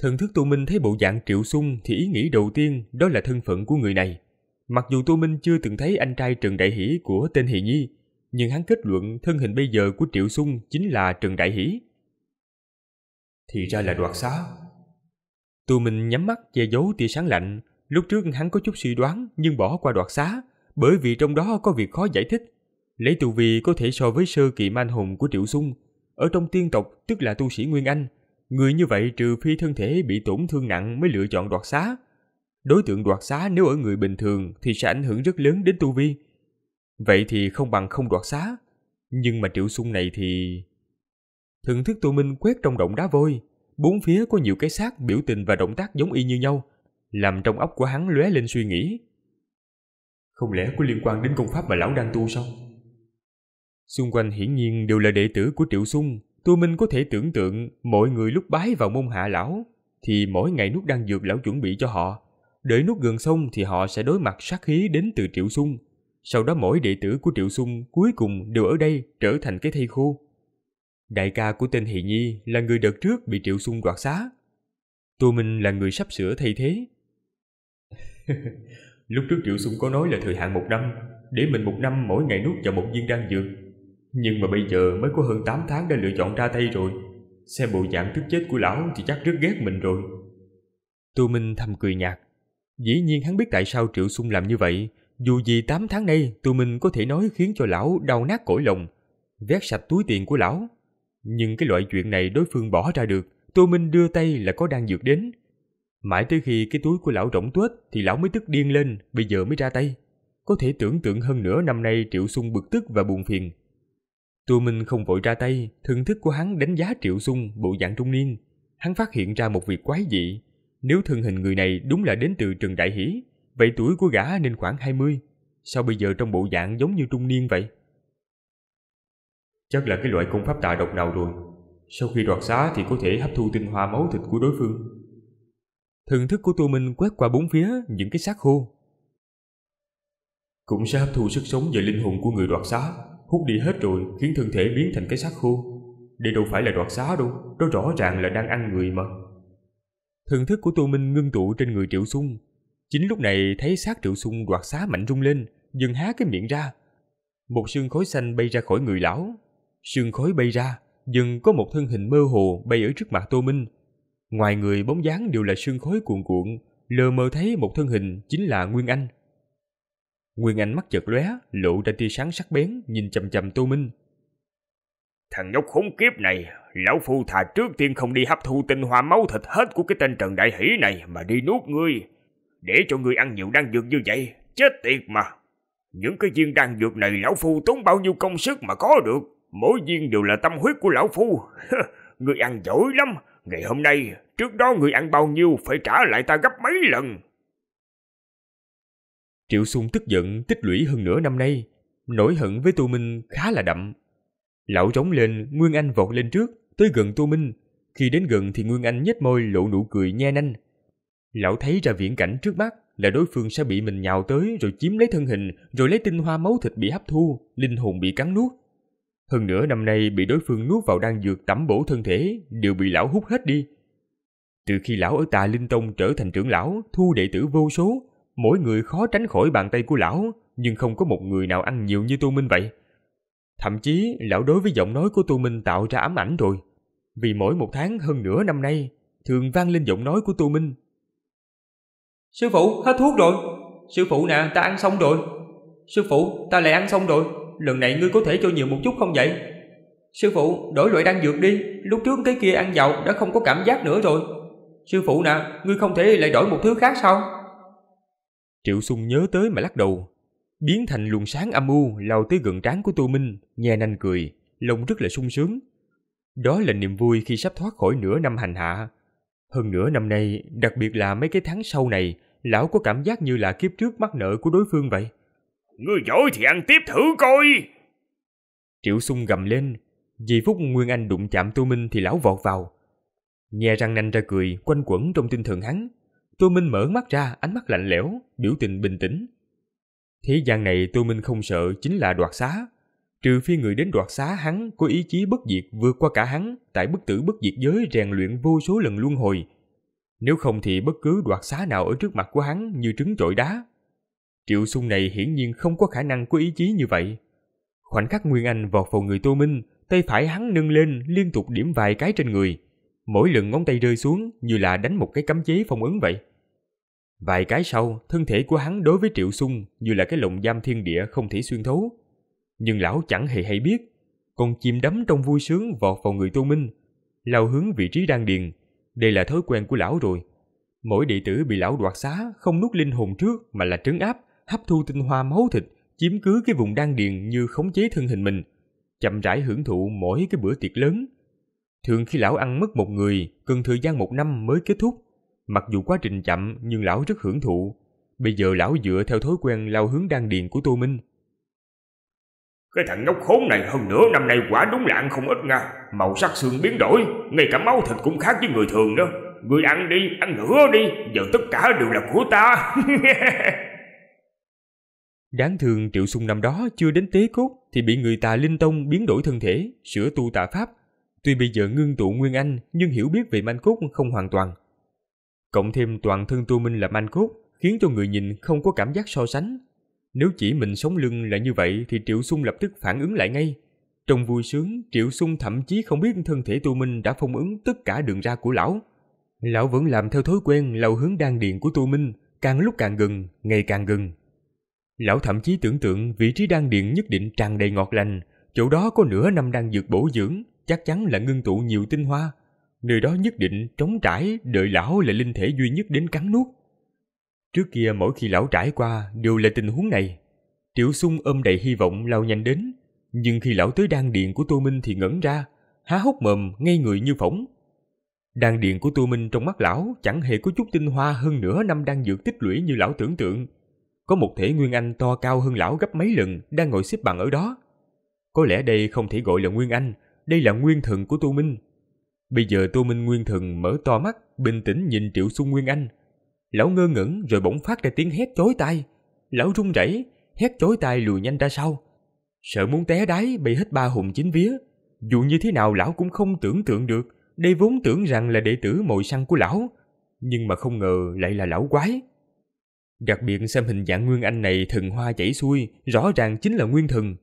Thần thức Tu Minh thấy bộ dạng Triệu Sung thì ý nghĩ đầu tiên đó là thân phận của người này. Mặc dù Tu Minh chưa từng thấy anh trai Trần Đại Hỷ của tên Hề Nhi, nhưng hắn kết luận thân hình bây giờ của Triệu Sung chính là Trần Đại Hỷ. Thì ra là đoạt xá. Tù mình nhắm mắt che giấu tia sáng lạnh. Lúc trước hắn có chút suy đoán nhưng bỏ qua đoạt xá bởi vì trong đó có việc khó giải thích. Lấy tu vi có thể so với sơ kỳ man hùng của Triệu Sung. Ở trong tiên tộc tức là tu sĩ Nguyên Anh. Người như vậy trừ phi thân thể bị tổn thương nặng mới lựa chọn đoạt xá. Đối tượng đoạt xá nếu ở người bình thường thì sẽ ảnh hưởng rất lớn đến tu vi. Vậy thì không bằng không đoạt xá. Nhưng mà Triệu Sung này thì... Thần thức tụ minh quét trong động đá vôi, bốn phía có nhiều cái xác biểu tình và động tác giống y như nhau, làm trong óc của hắn lóe lên suy nghĩ. Không lẽ có liên quan đến công pháp mà lão đang tu sao? Xung quanh hiển nhiên đều là đệ tử của Triệu xung Tu Minh có thể tưởng tượng mọi người lúc bái vào môn hạ lão thì mỗi ngày nút đang dược lão chuẩn bị cho họ, đợi nút gần xong thì họ sẽ đối mặt sát khí đến từ Triệu xung Sau đó mỗi đệ tử của Triệu xung cuối cùng đều ở đây trở thành cái thây khô đại ca của tên Hỷ Nhi là người đợt trước bị Triệu xuân đoạt xá. Tô Minh là người sắp sửa thay thế. Lúc trước Triệu xuân có nói là thời hạn một năm, để mình một năm mỗi ngày nuốt vào một viên đan dược. Nhưng mà bây giờ mới có hơn 8 tháng đã lựa chọn ra tay rồi. Xem bộ dạng tức chết của lão thì chắc rất ghét mình rồi. Tô Minh thầm cười nhạt. Dĩ nhiên hắn biết tại sao Triệu xuân làm như vậy. Dù gì 8 tháng nay Tô Minh có thể nói khiến cho lão đau nát cõi lòng. Vét sạch túi tiền của lão nhưng cái loại chuyện này đối phương bỏ ra được, Tô Minh đưa tay là có đang dược đến. Mãi tới khi cái túi của lão rỗng tuếch thì lão mới tức điên lên, bây giờ mới ra tay. Có thể tưởng tượng hơn nữa năm nay Triệu Sung bực tức và buồn phiền. Tô Minh không vội ra tay, thưởng thức của hắn đánh giá Triệu Sung bộ dạng trung niên. Hắn phát hiện ra một việc quái dị. Nếu thân hình người này đúng là đến từ Trần Đại Hỷ, vậy tuổi của gã nên khoảng 20. Sao bây giờ trong bộ dạng giống như trung niên vậy? Chắc là cái loại công pháp tà độc nào rồi Sau khi đoạt xá thì có thể hấp thu tinh hoa máu thịt của đối phương Thần thức của Tô Minh quét qua bốn phía những cái xác khô Cũng sẽ hấp thu sức sống và linh hồn của người đoạt xá Hút đi hết rồi khiến thân thể biến thành cái xác khô Đây đâu phải là đoạt xá đâu Đó rõ ràng là đang ăn người mà Thần thức của Tô Minh ngưng tụ trên người Triệu xung Chính lúc này thấy xác Triệu xung đoạt xá mạnh rung lên Dừng há cái miệng ra Một sương khói xanh bay ra khỏi người lão sương khói bay ra, dừng có một thân hình mơ hồ bay ở trước mặt Tô Minh. Ngoài người bóng dáng đều là sương khói cuồn cuộn, lờ mờ thấy một thân hình chính là Nguyên Anh. Nguyên Anh mắt chợt lóe, lộ ra tia sáng sắc bén, nhìn chằm chằm Tô Minh. Thằng nhóc khốn kiếp này, lão phu thà trước tiên không đi hấp thu tinh hoa máu thịt hết của cái tên Trần Đại Hỷ này mà đi nuốt ngươi. Để cho ngươi ăn nhiều đan dược như vậy, chết tiệt mà. Những cái viên đan dược này lão phu tốn bao nhiêu công sức mà có được mỗi viên đều là tâm huyết của lão phu. người ăn giỏi lắm, ngày hôm nay, trước đó người ăn bao nhiêu phải trả lại ta gấp mấy lần. Triệu Xung tức giận tích lũy hơn nửa năm nay, nổi hận với Tu Minh khá là đậm. Lão trống lên, Nguyên Anh vọt lên trước, tới gần Tu Minh. Khi đến gần thì Nguyên Anh nhếch môi lộ nụ cười nhe nanh. Lão thấy ra viễn cảnh trước mắt là đối phương sẽ bị mình nhào tới rồi chiếm lấy thân hình, rồi lấy tinh hoa máu thịt bị hấp thu, linh hồn bị cắn nuốt, hơn nữa năm nay bị đối phương nuốt vào đan dược tẩm bổ thân thể đều bị lão hút hết đi. Từ khi lão ở tà Linh Tông trở thành trưởng lão, thu đệ tử vô số, mỗi người khó tránh khỏi bàn tay của lão, nhưng không có một người nào ăn nhiều như Tô Minh vậy. Thậm chí lão đối với giọng nói của Tô Minh tạo ra ám ảnh rồi. Vì mỗi một tháng hơn nửa năm nay, thường vang lên giọng nói của Tô Minh. Sư phụ, hết thuốc rồi. Sư phụ nè, ta ăn xong rồi. Sư phụ, ta lại ăn xong rồi lần này ngươi có thể cho nhiều một chút không vậy? Sư phụ, đổi loại đan dược đi, lúc trước cái kia ăn dầu đã không có cảm giác nữa rồi. Sư phụ nè, ngươi không thể lại đổi một thứ khác sao? Triệu Sung nhớ tới mà lắc đầu, biến thành luồng sáng âm u lao tới gần trán của Tô Minh, nghe nanh cười, lòng rất là sung sướng. Đó là niềm vui khi sắp thoát khỏi nửa năm hành hạ. Hơn nửa năm nay, đặc biệt là mấy cái tháng sau này, lão có cảm giác như là kiếp trước mắc nợ của đối phương vậy. Ngươi giỏi thì ăn tiếp thử coi Triệu sung gầm lên Vì phút Nguyên Anh đụng chạm Tô Minh thì lão vọt vào Nghe răng nanh ra cười Quanh quẩn trong tinh thần hắn Tô Minh mở mắt ra ánh mắt lạnh lẽo Biểu tình bình tĩnh Thế gian này Tô Minh không sợ chính là đoạt xá Trừ phi người đến đoạt xá hắn Có ý chí bất diệt vượt qua cả hắn Tại bất tử bất diệt giới rèn luyện vô số lần luân hồi Nếu không thì bất cứ đoạt xá nào ở trước mặt của hắn như trứng chọi đá Triệu Sung này hiển nhiên không có khả năng có ý chí như vậy. Khoảnh khắc Nguyên Anh vọt vào người Tô Minh, tay phải hắn nâng lên liên tục điểm vài cái trên người. Mỗi lần ngón tay rơi xuống như là đánh một cái cấm chế phong ấn vậy. Vài cái sau, thân thể của hắn đối với Triệu Sung như là cái lồng giam thiên địa không thể xuyên thấu. Nhưng lão chẳng hề hay biết, còn chìm đắm trong vui sướng vọt vào người Tô Minh, lao hướng vị trí đang điền. Đây là thói quen của lão rồi. Mỗi đệ tử bị lão đoạt xá không nuốt linh hồn trước mà là trấn áp, hấp thu tinh hoa máu thịt, chiếm cứ cái vùng đan điền như khống chế thân hình mình, chậm rãi hưởng thụ mỗi cái bữa tiệc lớn. Thường khi lão ăn mất một người, cần thời gian một năm mới kết thúc. Mặc dù quá trình chậm nhưng lão rất hưởng thụ. Bây giờ lão dựa theo thói quen lao hướng đan điền của Tô Minh. Cái thằng nhóc khốn này hơn nửa năm nay quả đúng là ăn không ít nha. Màu sắc xương biến đổi, ngay cả máu thịt cũng khác với người thường đó. Người ăn đi, ăn nữa đi, giờ tất cả đều là của ta. Đáng thường Triệu Sung năm đó chưa đến tế cốt thì bị người tà Linh Tông biến đổi thân thể, sửa tu tà pháp. Tuy bây giờ ngưng tụ Nguyên Anh nhưng hiểu biết về manh cốt không hoàn toàn. Cộng thêm toàn thân tu minh là manh cốt khiến cho người nhìn không có cảm giác so sánh. Nếu chỉ mình sống lưng là như vậy thì Triệu Sung lập tức phản ứng lại ngay. Trong vui sướng, Triệu Sung thậm chí không biết thân thể tu minh đã phong ứng tất cả đường ra của lão. Lão vẫn làm theo thói quen lầu hướng đan điện của tu minh, càng lúc càng gần, ngày càng gần. Lão thậm chí tưởng tượng vị trí đan điện nhất định tràn đầy ngọt lành, chỗ đó có nửa năm đang dược bổ dưỡng, chắc chắn là ngưng tụ nhiều tinh hoa. Nơi đó nhất định trống trải, đợi lão là linh thể duy nhất đến cắn nuốt. Trước kia mỗi khi lão trải qua đều là tình huống này. Triệu Sung ôm đầy hy vọng lao nhanh đến, nhưng khi lão tới đan điện của Tô Minh thì ngẩn ra, há hốc mồm, ngây người như phỏng. Đan điện của Tô Minh trong mắt lão chẳng hề có chút tinh hoa hơn nửa năm đang dược tích lũy như lão tưởng tượng có một thể Nguyên Anh to cao hơn lão gấp mấy lần đang ngồi xếp bằng ở đó. Có lẽ đây không thể gọi là Nguyên Anh, đây là Nguyên Thần của Tu Minh. Bây giờ Tu Minh Nguyên Thần mở to mắt, bình tĩnh nhìn Triệu Xuân Nguyên Anh. Lão ngơ ngẩn rồi bỗng phát ra tiếng hét chối tai. Lão run rẩy, hét chối tai lùi nhanh ra sau. Sợ muốn té đáy bị hết ba hùng chín vía. Dù như thế nào lão cũng không tưởng tượng được, đây vốn tưởng rằng là đệ tử mồi săn của lão. Nhưng mà không ngờ lại là lão quái. Đặc biệt xem hình dạng Nguyên Anh này thần hoa chảy xuôi, rõ ràng chính là Nguyên Thần.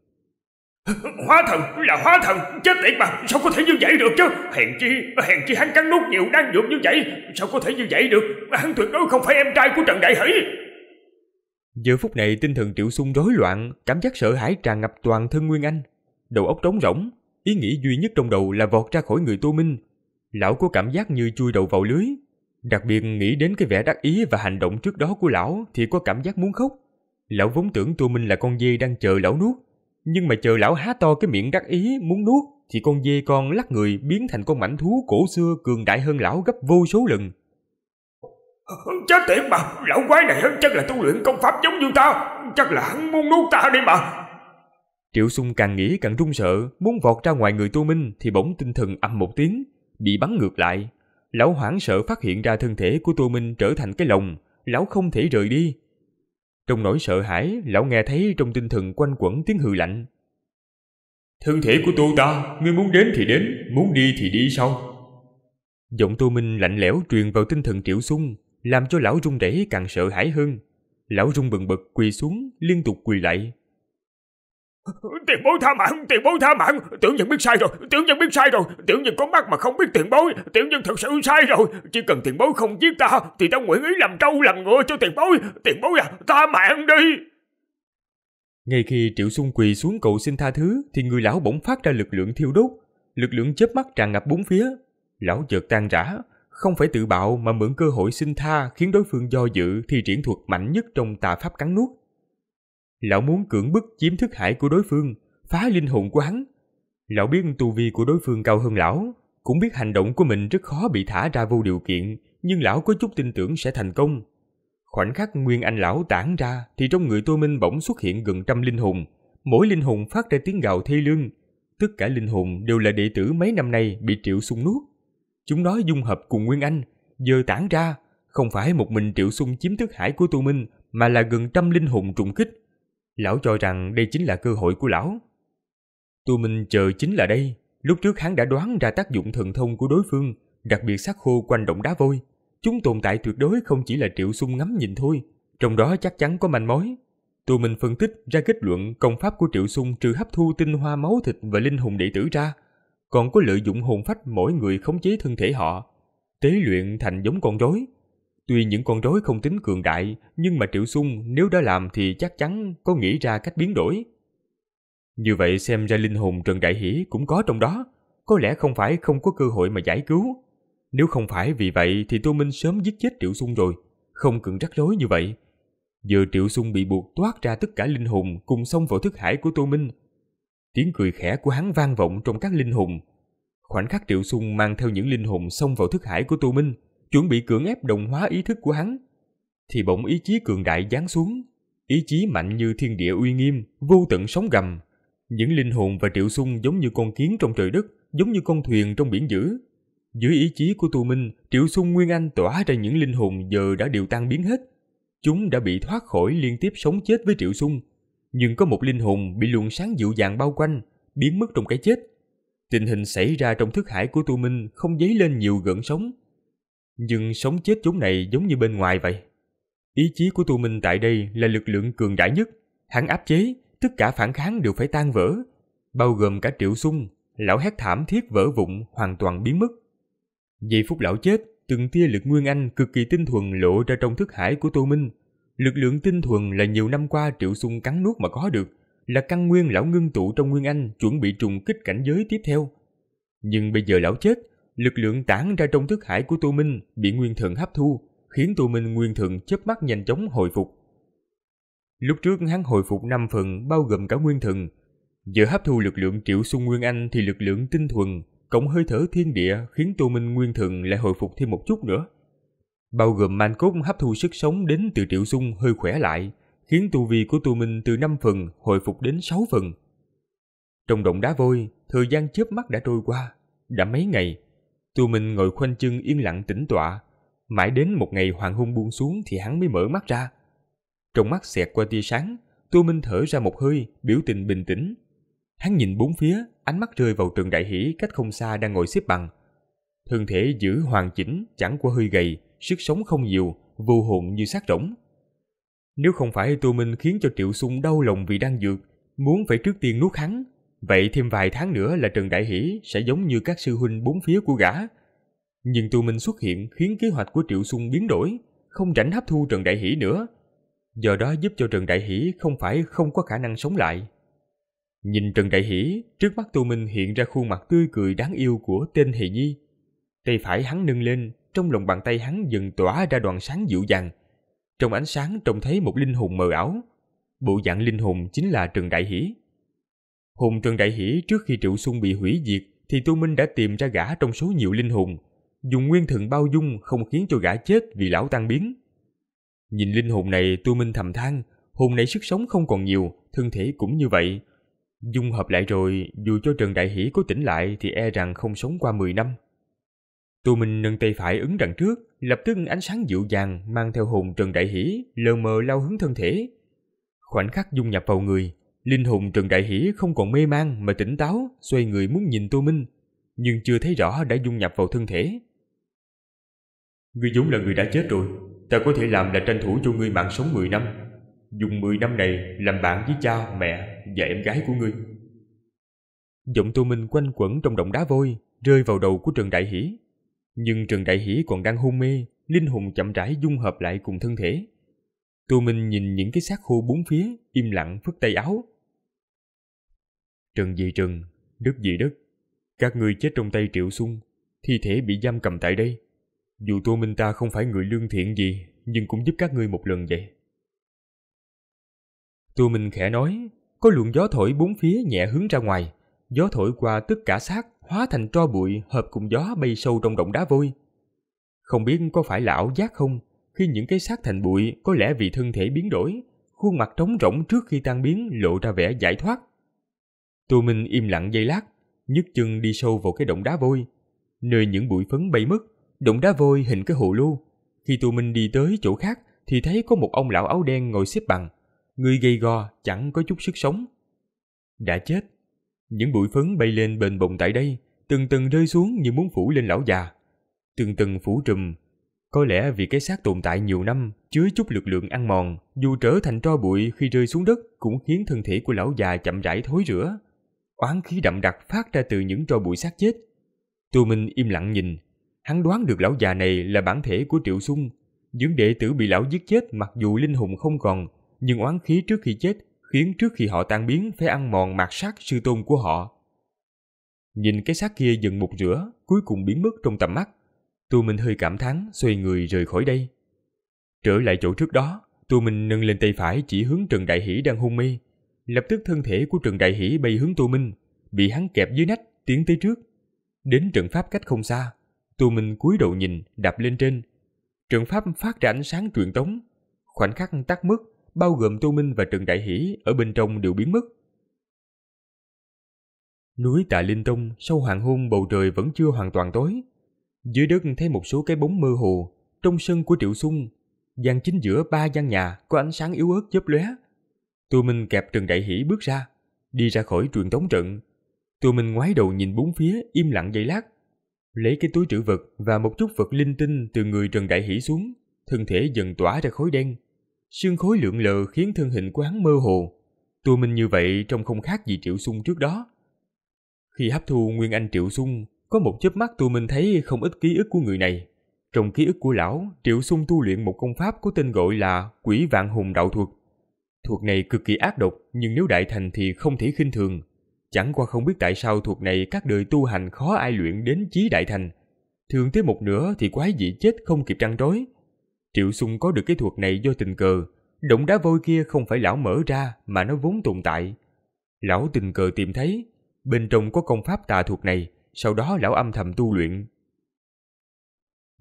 Hóa thần là hóa thần, chết tiệt mà, sao có thể như vậy được chứ? Hèn chi, hèn chi hắn cắn nút nhiều đang dược như vậy, sao có thể như vậy được? Hắn tuyệt đối không phải em trai của Trần Đại Hỷ. Giờ phút này tinh thần Triệu Sung rối loạn, cảm giác sợ hãi tràn ngập toàn thân Nguyên Anh. Đầu óc trống rỗng, ý nghĩ duy nhất trong đầu là vọt ra khỏi người Tô Minh. Lão có cảm giác như chui đầu vào lưới, Đặc biệt nghĩ đến cái vẻ đắc ý và hành động trước đó của lão thì có cảm giác muốn khóc. Lão vốn tưởng Tô Minh là con dê đang chờ lão nuốt, nhưng mà chờ lão há to cái miệng đắc ý muốn nuốt thì con dê con lắc người biến thành con mảnh thú cổ xưa cường đại hơn lão gấp vô số lần. Chết tiệt mà, lão quái này chắc là tu luyện công pháp giống như ta, chắc là hắn muốn nuốt ta đi mà. Triệu Sung càng nghĩ càng run sợ, muốn vọt ra ngoài người Tô Minh thì bỗng tinh thần ầm một tiếng, bị bắn ngược lại, Lão hoảng sợ phát hiện ra thân thể của Tô Minh trở thành cái lồng, lão không thể rời đi. Trong nỗi sợ hãi, lão nghe thấy trong tinh thần quanh quẩn tiếng hừ lạnh. Thân thể của tôi ta, ngươi muốn đến thì đến, muốn đi thì đi sau. Giọng Tô Minh lạnh lẽo truyền vào tinh thần Triệu Sung, làm cho lão run rẩy càng sợ hãi hơn. Lão run bừng bực quỳ xuống, liên tục quỳ lại. Tiền bối tha mạng, tiền bối tha mạng Tiểu nhân biết sai rồi, tiểu nhân biết sai rồi Tiểu nhân có mắt mà không biết tiền bối Tiểu nhân thật sự sai rồi Chỉ cần tiền bối không giết ta Thì ta nguyện ý làm trâu làm ngựa cho tiền bối Tiền bối à, tha mạng đi Ngay khi Triệu Xuân quỳ xuống cầu xin tha thứ Thì người lão bỗng phát ra lực lượng thiêu đốt Lực lượng chớp mắt tràn ngập bốn phía Lão chợt tan rã Không phải tự bạo mà mượn cơ hội xin tha Khiến đối phương do dự thì triển thuật mạnh nhất trong tà pháp cắn nuốt Lão muốn cưỡng bức chiếm thức hải của đối phương, phá linh hồn của hắn. Lão biết tu vi của đối phương cao hơn lão, cũng biết hành động của mình rất khó bị thả ra vô điều kiện, nhưng lão có chút tin tưởng sẽ thành công. Khoảnh khắc Nguyên Anh lão tản ra thì trong người Tô Minh bỗng xuất hiện gần trăm linh hồn, mỗi linh hồn phát ra tiếng gào thê lương. Tất cả linh hồn đều là đệ tử mấy năm nay bị Triệu xung nuốt. Chúng nó dung hợp cùng Nguyên Anh, giờ tản ra, không phải một mình Triệu xung chiếm thức hải của Tô Minh mà là gần trăm linh hồn trùng kích. Lão cho rằng đây chính là cơ hội của lão. Tu Minh chờ chính là đây. Lúc trước hắn đã đoán ra tác dụng thần thông của đối phương, đặc biệt sát khô quanh động đá vôi. Chúng tồn tại tuyệt đối không chỉ là triệu sung ngắm nhìn thôi, trong đó chắc chắn có manh mối. Tu Minh phân tích ra kết luận công pháp của triệu sung trừ hấp thu tinh hoa máu thịt và linh hồn đệ tử ra, còn có lợi dụng hồn phách mỗi người khống chế thân thể họ, tế luyện thành giống con rối, Tuy những con rối không tính cường đại, nhưng mà Triệu xung nếu đã làm thì chắc chắn có nghĩ ra cách biến đổi. Như vậy xem ra linh hồn Trần Đại Hỷ cũng có trong đó, có lẽ không phải không có cơ hội mà giải cứu. Nếu không phải vì vậy thì Tô Minh sớm giết chết Triệu xung rồi, không cần rắc rối như vậy. Giờ Triệu xung bị buộc toát ra tất cả linh hồn cùng xông vào thức hải của Tô Minh. Tiếng cười khẽ của hắn vang vọng trong các linh hồn. Khoảnh khắc Triệu xung mang theo những linh hồn xông vào thức hải của Tô Minh – chuẩn bị cưỡng ép đồng hóa ý thức của hắn, thì bỗng ý chí cường đại giáng xuống, ý chí mạnh như thiên địa uy nghiêm, vô tận sóng gầm. Những linh hồn và triệu sung giống như con kiến trong trời đất, giống như con thuyền trong biển dữ. Dưới ý chí của Tu Minh, triệu sung Nguyên Anh tỏa ra những linh hồn giờ đã đều tan biến hết. Chúng đã bị thoát khỏi liên tiếp sống chết với triệu sung. Nhưng có một linh hồn bị luồng sáng dịu dàng bao quanh, biến mất trong cái chết. Tình hình xảy ra trong thức hải của Tu Minh không dấy lên nhiều gợn sóng, nhưng sống chết chốn này giống như bên ngoài vậy. Ý chí của tu minh tại đây là lực lượng cường đại nhất, hắn áp chế, tất cả phản kháng đều phải tan vỡ, bao gồm cả triệu sung, lão hét thảm thiết vỡ vụn hoàn toàn biến mất. Giây phút lão chết, từng tia lực nguyên anh cực kỳ tinh thuần lộ ra trong thức hải của Tô Minh. Lực lượng tinh thuần là nhiều năm qua Triệu Sung cắn nuốt mà có được, là căn nguyên lão ngưng tụ trong nguyên anh chuẩn bị trùng kích cảnh giới tiếp theo. Nhưng bây giờ lão chết, lực lượng tản ra trong thức hải của Tô Minh bị Nguyên Thượng hấp thu, khiến Tô Minh Nguyên Thượng chớp mắt nhanh chóng hồi phục. Lúc trước hắn hồi phục 5 phần bao gồm cả Nguyên Thượng. Giờ hấp thu lực lượng Triệu xung Nguyên Anh thì lực lượng tinh thuần, cộng hơi thở thiên địa khiến Tô Minh Nguyên Thượng lại hồi phục thêm một chút nữa. Bao gồm man cốt hấp thu sức sống đến từ Triệu xung hơi khỏe lại, khiến tu vi của Tô Minh từ 5 phần hồi phục đến 6 phần. Trong động đá vôi, thời gian chớp mắt đã trôi qua, đã mấy ngày. Tù minh ngồi khoanh chân yên lặng tĩnh tọa, mãi đến một ngày hoàng hôn buông xuống thì hắn mới mở mắt ra. Trong mắt xẹt qua tia sáng, Tu Minh thở ra một hơi, biểu tình bình tĩnh. Hắn nhìn bốn phía, ánh mắt rơi vào Trần Đại Hỷ cách không xa đang ngồi xếp bằng. Thân thể giữ hoàn chỉnh, chẳng qua hơi gầy, sức sống không nhiều, vô hồn như xác rỗng. Nếu không phải Tu Minh khiến cho Triệu Sung đau lòng vì đang dược, muốn phải trước tiên nuốt hắn, Vậy thêm vài tháng nữa là Trần Đại Hỷ sẽ giống như các sư huynh bốn phía của gã. Nhưng Tu Minh xuất hiện khiến kế hoạch của Triệu Xuân biến đổi, không rảnh hấp thu Trần Đại Hỷ nữa. Do đó giúp cho Trần Đại Hỷ không phải không có khả năng sống lại. Nhìn Trần Đại Hỷ, trước mắt Tu Minh hiện ra khuôn mặt tươi cười đáng yêu của tên hề Nhi. Tay phải hắn nâng lên, trong lòng bàn tay hắn dần tỏa ra đoàn sáng dịu dàng. Trong ánh sáng trông thấy một linh hồn mờ ảo. Bộ dạng linh hồn chính là Trần Đại Hỷ. Hùng Trần Đại Hỷ trước khi Triệu xuân bị hủy diệt thì tu Minh đã tìm ra gã trong số nhiều linh hồn, dùng nguyên thần bao dung không khiến cho gã chết vì lão tan biến. Nhìn linh hồn này tu Minh thầm than, hồn này sức sống không còn nhiều, thân thể cũng như vậy. Dung hợp lại rồi, dù cho Trần Đại Hỷ có tỉnh lại thì e rằng không sống qua 10 năm. tu Minh nâng tay phải ứng đằng trước, lập tức ánh sáng dịu dàng mang theo hồn Trần Đại Hỷ lờ mờ lao hướng thân thể. Khoảnh khắc dung nhập vào người, Linh hồn Trần Đại Hỷ không còn mê man mà tỉnh táo, xoay người muốn nhìn Tô Minh, nhưng chưa thấy rõ đã dung nhập vào thân thể. Ngươi vốn là người đã chết rồi, ta có thể làm là tranh thủ cho ngươi mạng sống mười năm. Dùng mười năm này làm bạn với cha, mẹ và em gái của ngươi. Giọng Tô Minh quanh quẩn trong động đá vôi, rơi vào đầu của Trần Đại Hỷ. Nhưng Trần Đại Hỷ còn đang hôn mê, linh hồn chậm rãi dung hợp lại cùng thân thể. Tô Minh nhìn những cái xác khô bốn phía, im lặng phất tay áo, Trần dị trần, đất dị đất, các ngươi chết trong tay Triệu Xuân, thi thể bị giam cầm tại đây. Dù Tô Minh ta không phải người lương thiện gì, nhưng cũng giúp các ngươi một lần vậy. Tô Minh khẽ nói, có luồng gió thổi bốn phía nhẹ hướng ra ngoài, gió thổi qua tất cả xác hóa thành tro bụi hợp cùng gió bay sâu trong động đá vôi. Không biết có phải lão giác không, khi những cái xác thành bụi có lẽ vì thân thể biến đổi, khuôn mặt trống rỗng trước khi tan biến lộ ra vẻ giải thoát. Tô Minh im lặng giây lát, nhấc chân đi sâu vào cái động đá vôi. Nơi những bụi phấn bay mất, động đá vôi hình cái hồ lô. Khi Tô Minh đi tới chỗ khác thì thấy có một ông lão áo đen ngồi xếp bằng. Người gầy gò, chẳng có chút sức sống. Đã chết. Những bụi phấn bay lên bền bồng tại đây, từng từng rơi xuống như muốn phủ lên lão già. Từng từng phủ trùm. Có lẽ vì cái xác tồn tại nhiều năm, chứa chút lực lượng ăn mòn, dù trở thành tro bụi khi rơi xuống đất cũng khiến thân thể của lão già chậm rãi thối rữa oán khí đậm đặc phát ra từ những tro bụi xác chết. Tu Minh im lặng nhìn, hắn đoán được lão già này là bản thể của Triệu Sung. Những đệ tử bị lão giết chết mặc dù linh hồn không còn, nhưng oán khí trước khi chết khiến trước khi họ tan biến phải ăn mòn mạt sát sư tôn của họ. Nhìn cái xác kia dần mục rửa, cuối cùng biến mất trong tầm mắt. Tu Minh hơi cảm thán, xoay người rời khỏi đây. Trở lại chỗ trước đó, Tu Minh nâng lên tay phải chỉ hướng Trần Đại Hỷ đang hôn mê, Lập tức thân thể của Trần Đại Hỷ bay hướng Tô Minh, bị hắn kẹp dưới nách, tiến tới trước. Đến trận pháp cách không xa, Tô Minh cúi đầu nhìn, đạp lên trên. Trận pháp phát ra ánh sáng truyền tống. Khoảnh khắc tắt mất, bao gồm Tô Minh và Trần Đại Hỷ ở bên trong đều biến mất. Núi Tạ Linh Tông sau hoàng hôn bầu trời vẫn chưa hoàn toàn tối. Dưới đất thấy một số cái bóng mơ hồ, trong sân của Triệu Sung, gian chính giữa ba gian nhà có ánh sáng yếu ớt chớp lóe. Tô Minh kẹp Trần Đại Hỷ bước ra, đi ra khỏi truyền tống trận. Tô Minh ngoái đầu nhìn bốn phía, im lặng giây lát. Lấy cái túi trữ vật và một chút vật linh tinh từ người Trần Đại Hỷ xuống, thân thể dần tỏa ra khối đen. Sương khối lượng lờ khiến thân hình quán mơ hồ. Tô Minh như vậy trông không khác gì Triệu Sung trước đó. Khi hấp thu Nguyên Anh Triệu Sung, có một chớp mắt Tô Minh thấy không ít ký ức của người này. Trong ký ức của lão, Triệu Sung tu luyện một công pháp có tên gọi là Quỷ Vạn Hùng Đạo Thuật Thuật này cực kỳ ác độc, nhưng nếu đại thành thì không thể khinh thường. Chẳng qua không biết tại sao thuật này các đời tu hành khó ai luyện đến chí đại thành. Thường tới một nửa thì quái dị chết không kịp trăn trối. Triệu Sung có được cái thuật này do tình cờ. Động đá vôi kia không phải lão mở ra mà nó vốn tồn tại. Lão tình cờ tìm thấy, bên trong có công pháp tà thuật này, sau đó lão âm thầm tu luyện.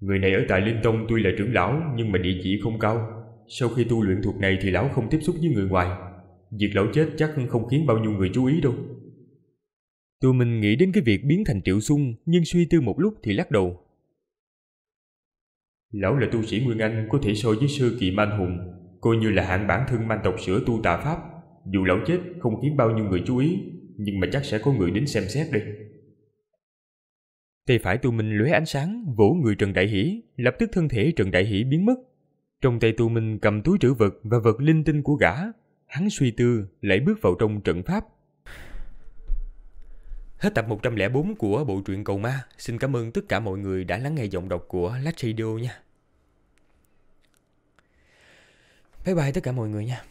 Người này ở tại Linh Tông tuy là trưởng lão nhưng mà địa chỉ không cao, sau khi tu luyện thuật này thì lão không tiếp xúc với người ngoài Việc lão chết chắc không khiến bao nhiêu người chú ý đâu Tụi mình nghĩ đến cái việc biến thành triệu sung Nhưng suy tư một lúc thì lắc đầu Lão là tu sĩ Nguyên Anh có thể so với sư kỳ man hùng Coi như là hạng bản thân man tộc sửa tu tà pháp Dù lão chết không khiến bao nhiêu người chú ý Nhưng mà chắc sẽ có người đến xem xét đây Tay phải tụi mình lóe ánh sáng Vỗ người Trần Đại Hỷ Lập tức thân thể Trần Đại Hỷ biến mất trong tay tu minh cầm túi trữ vật và vật linh tinh của gã, hắn suy tư lại bước vào trong trận pháp. Hết tập 104 của bộ truyện Cầu Ma. Xin cảm ơn tất cả mọi người đã lắng nghe giọng đọc của Lách Radio nha. Bye bye tất cả mọi người nha.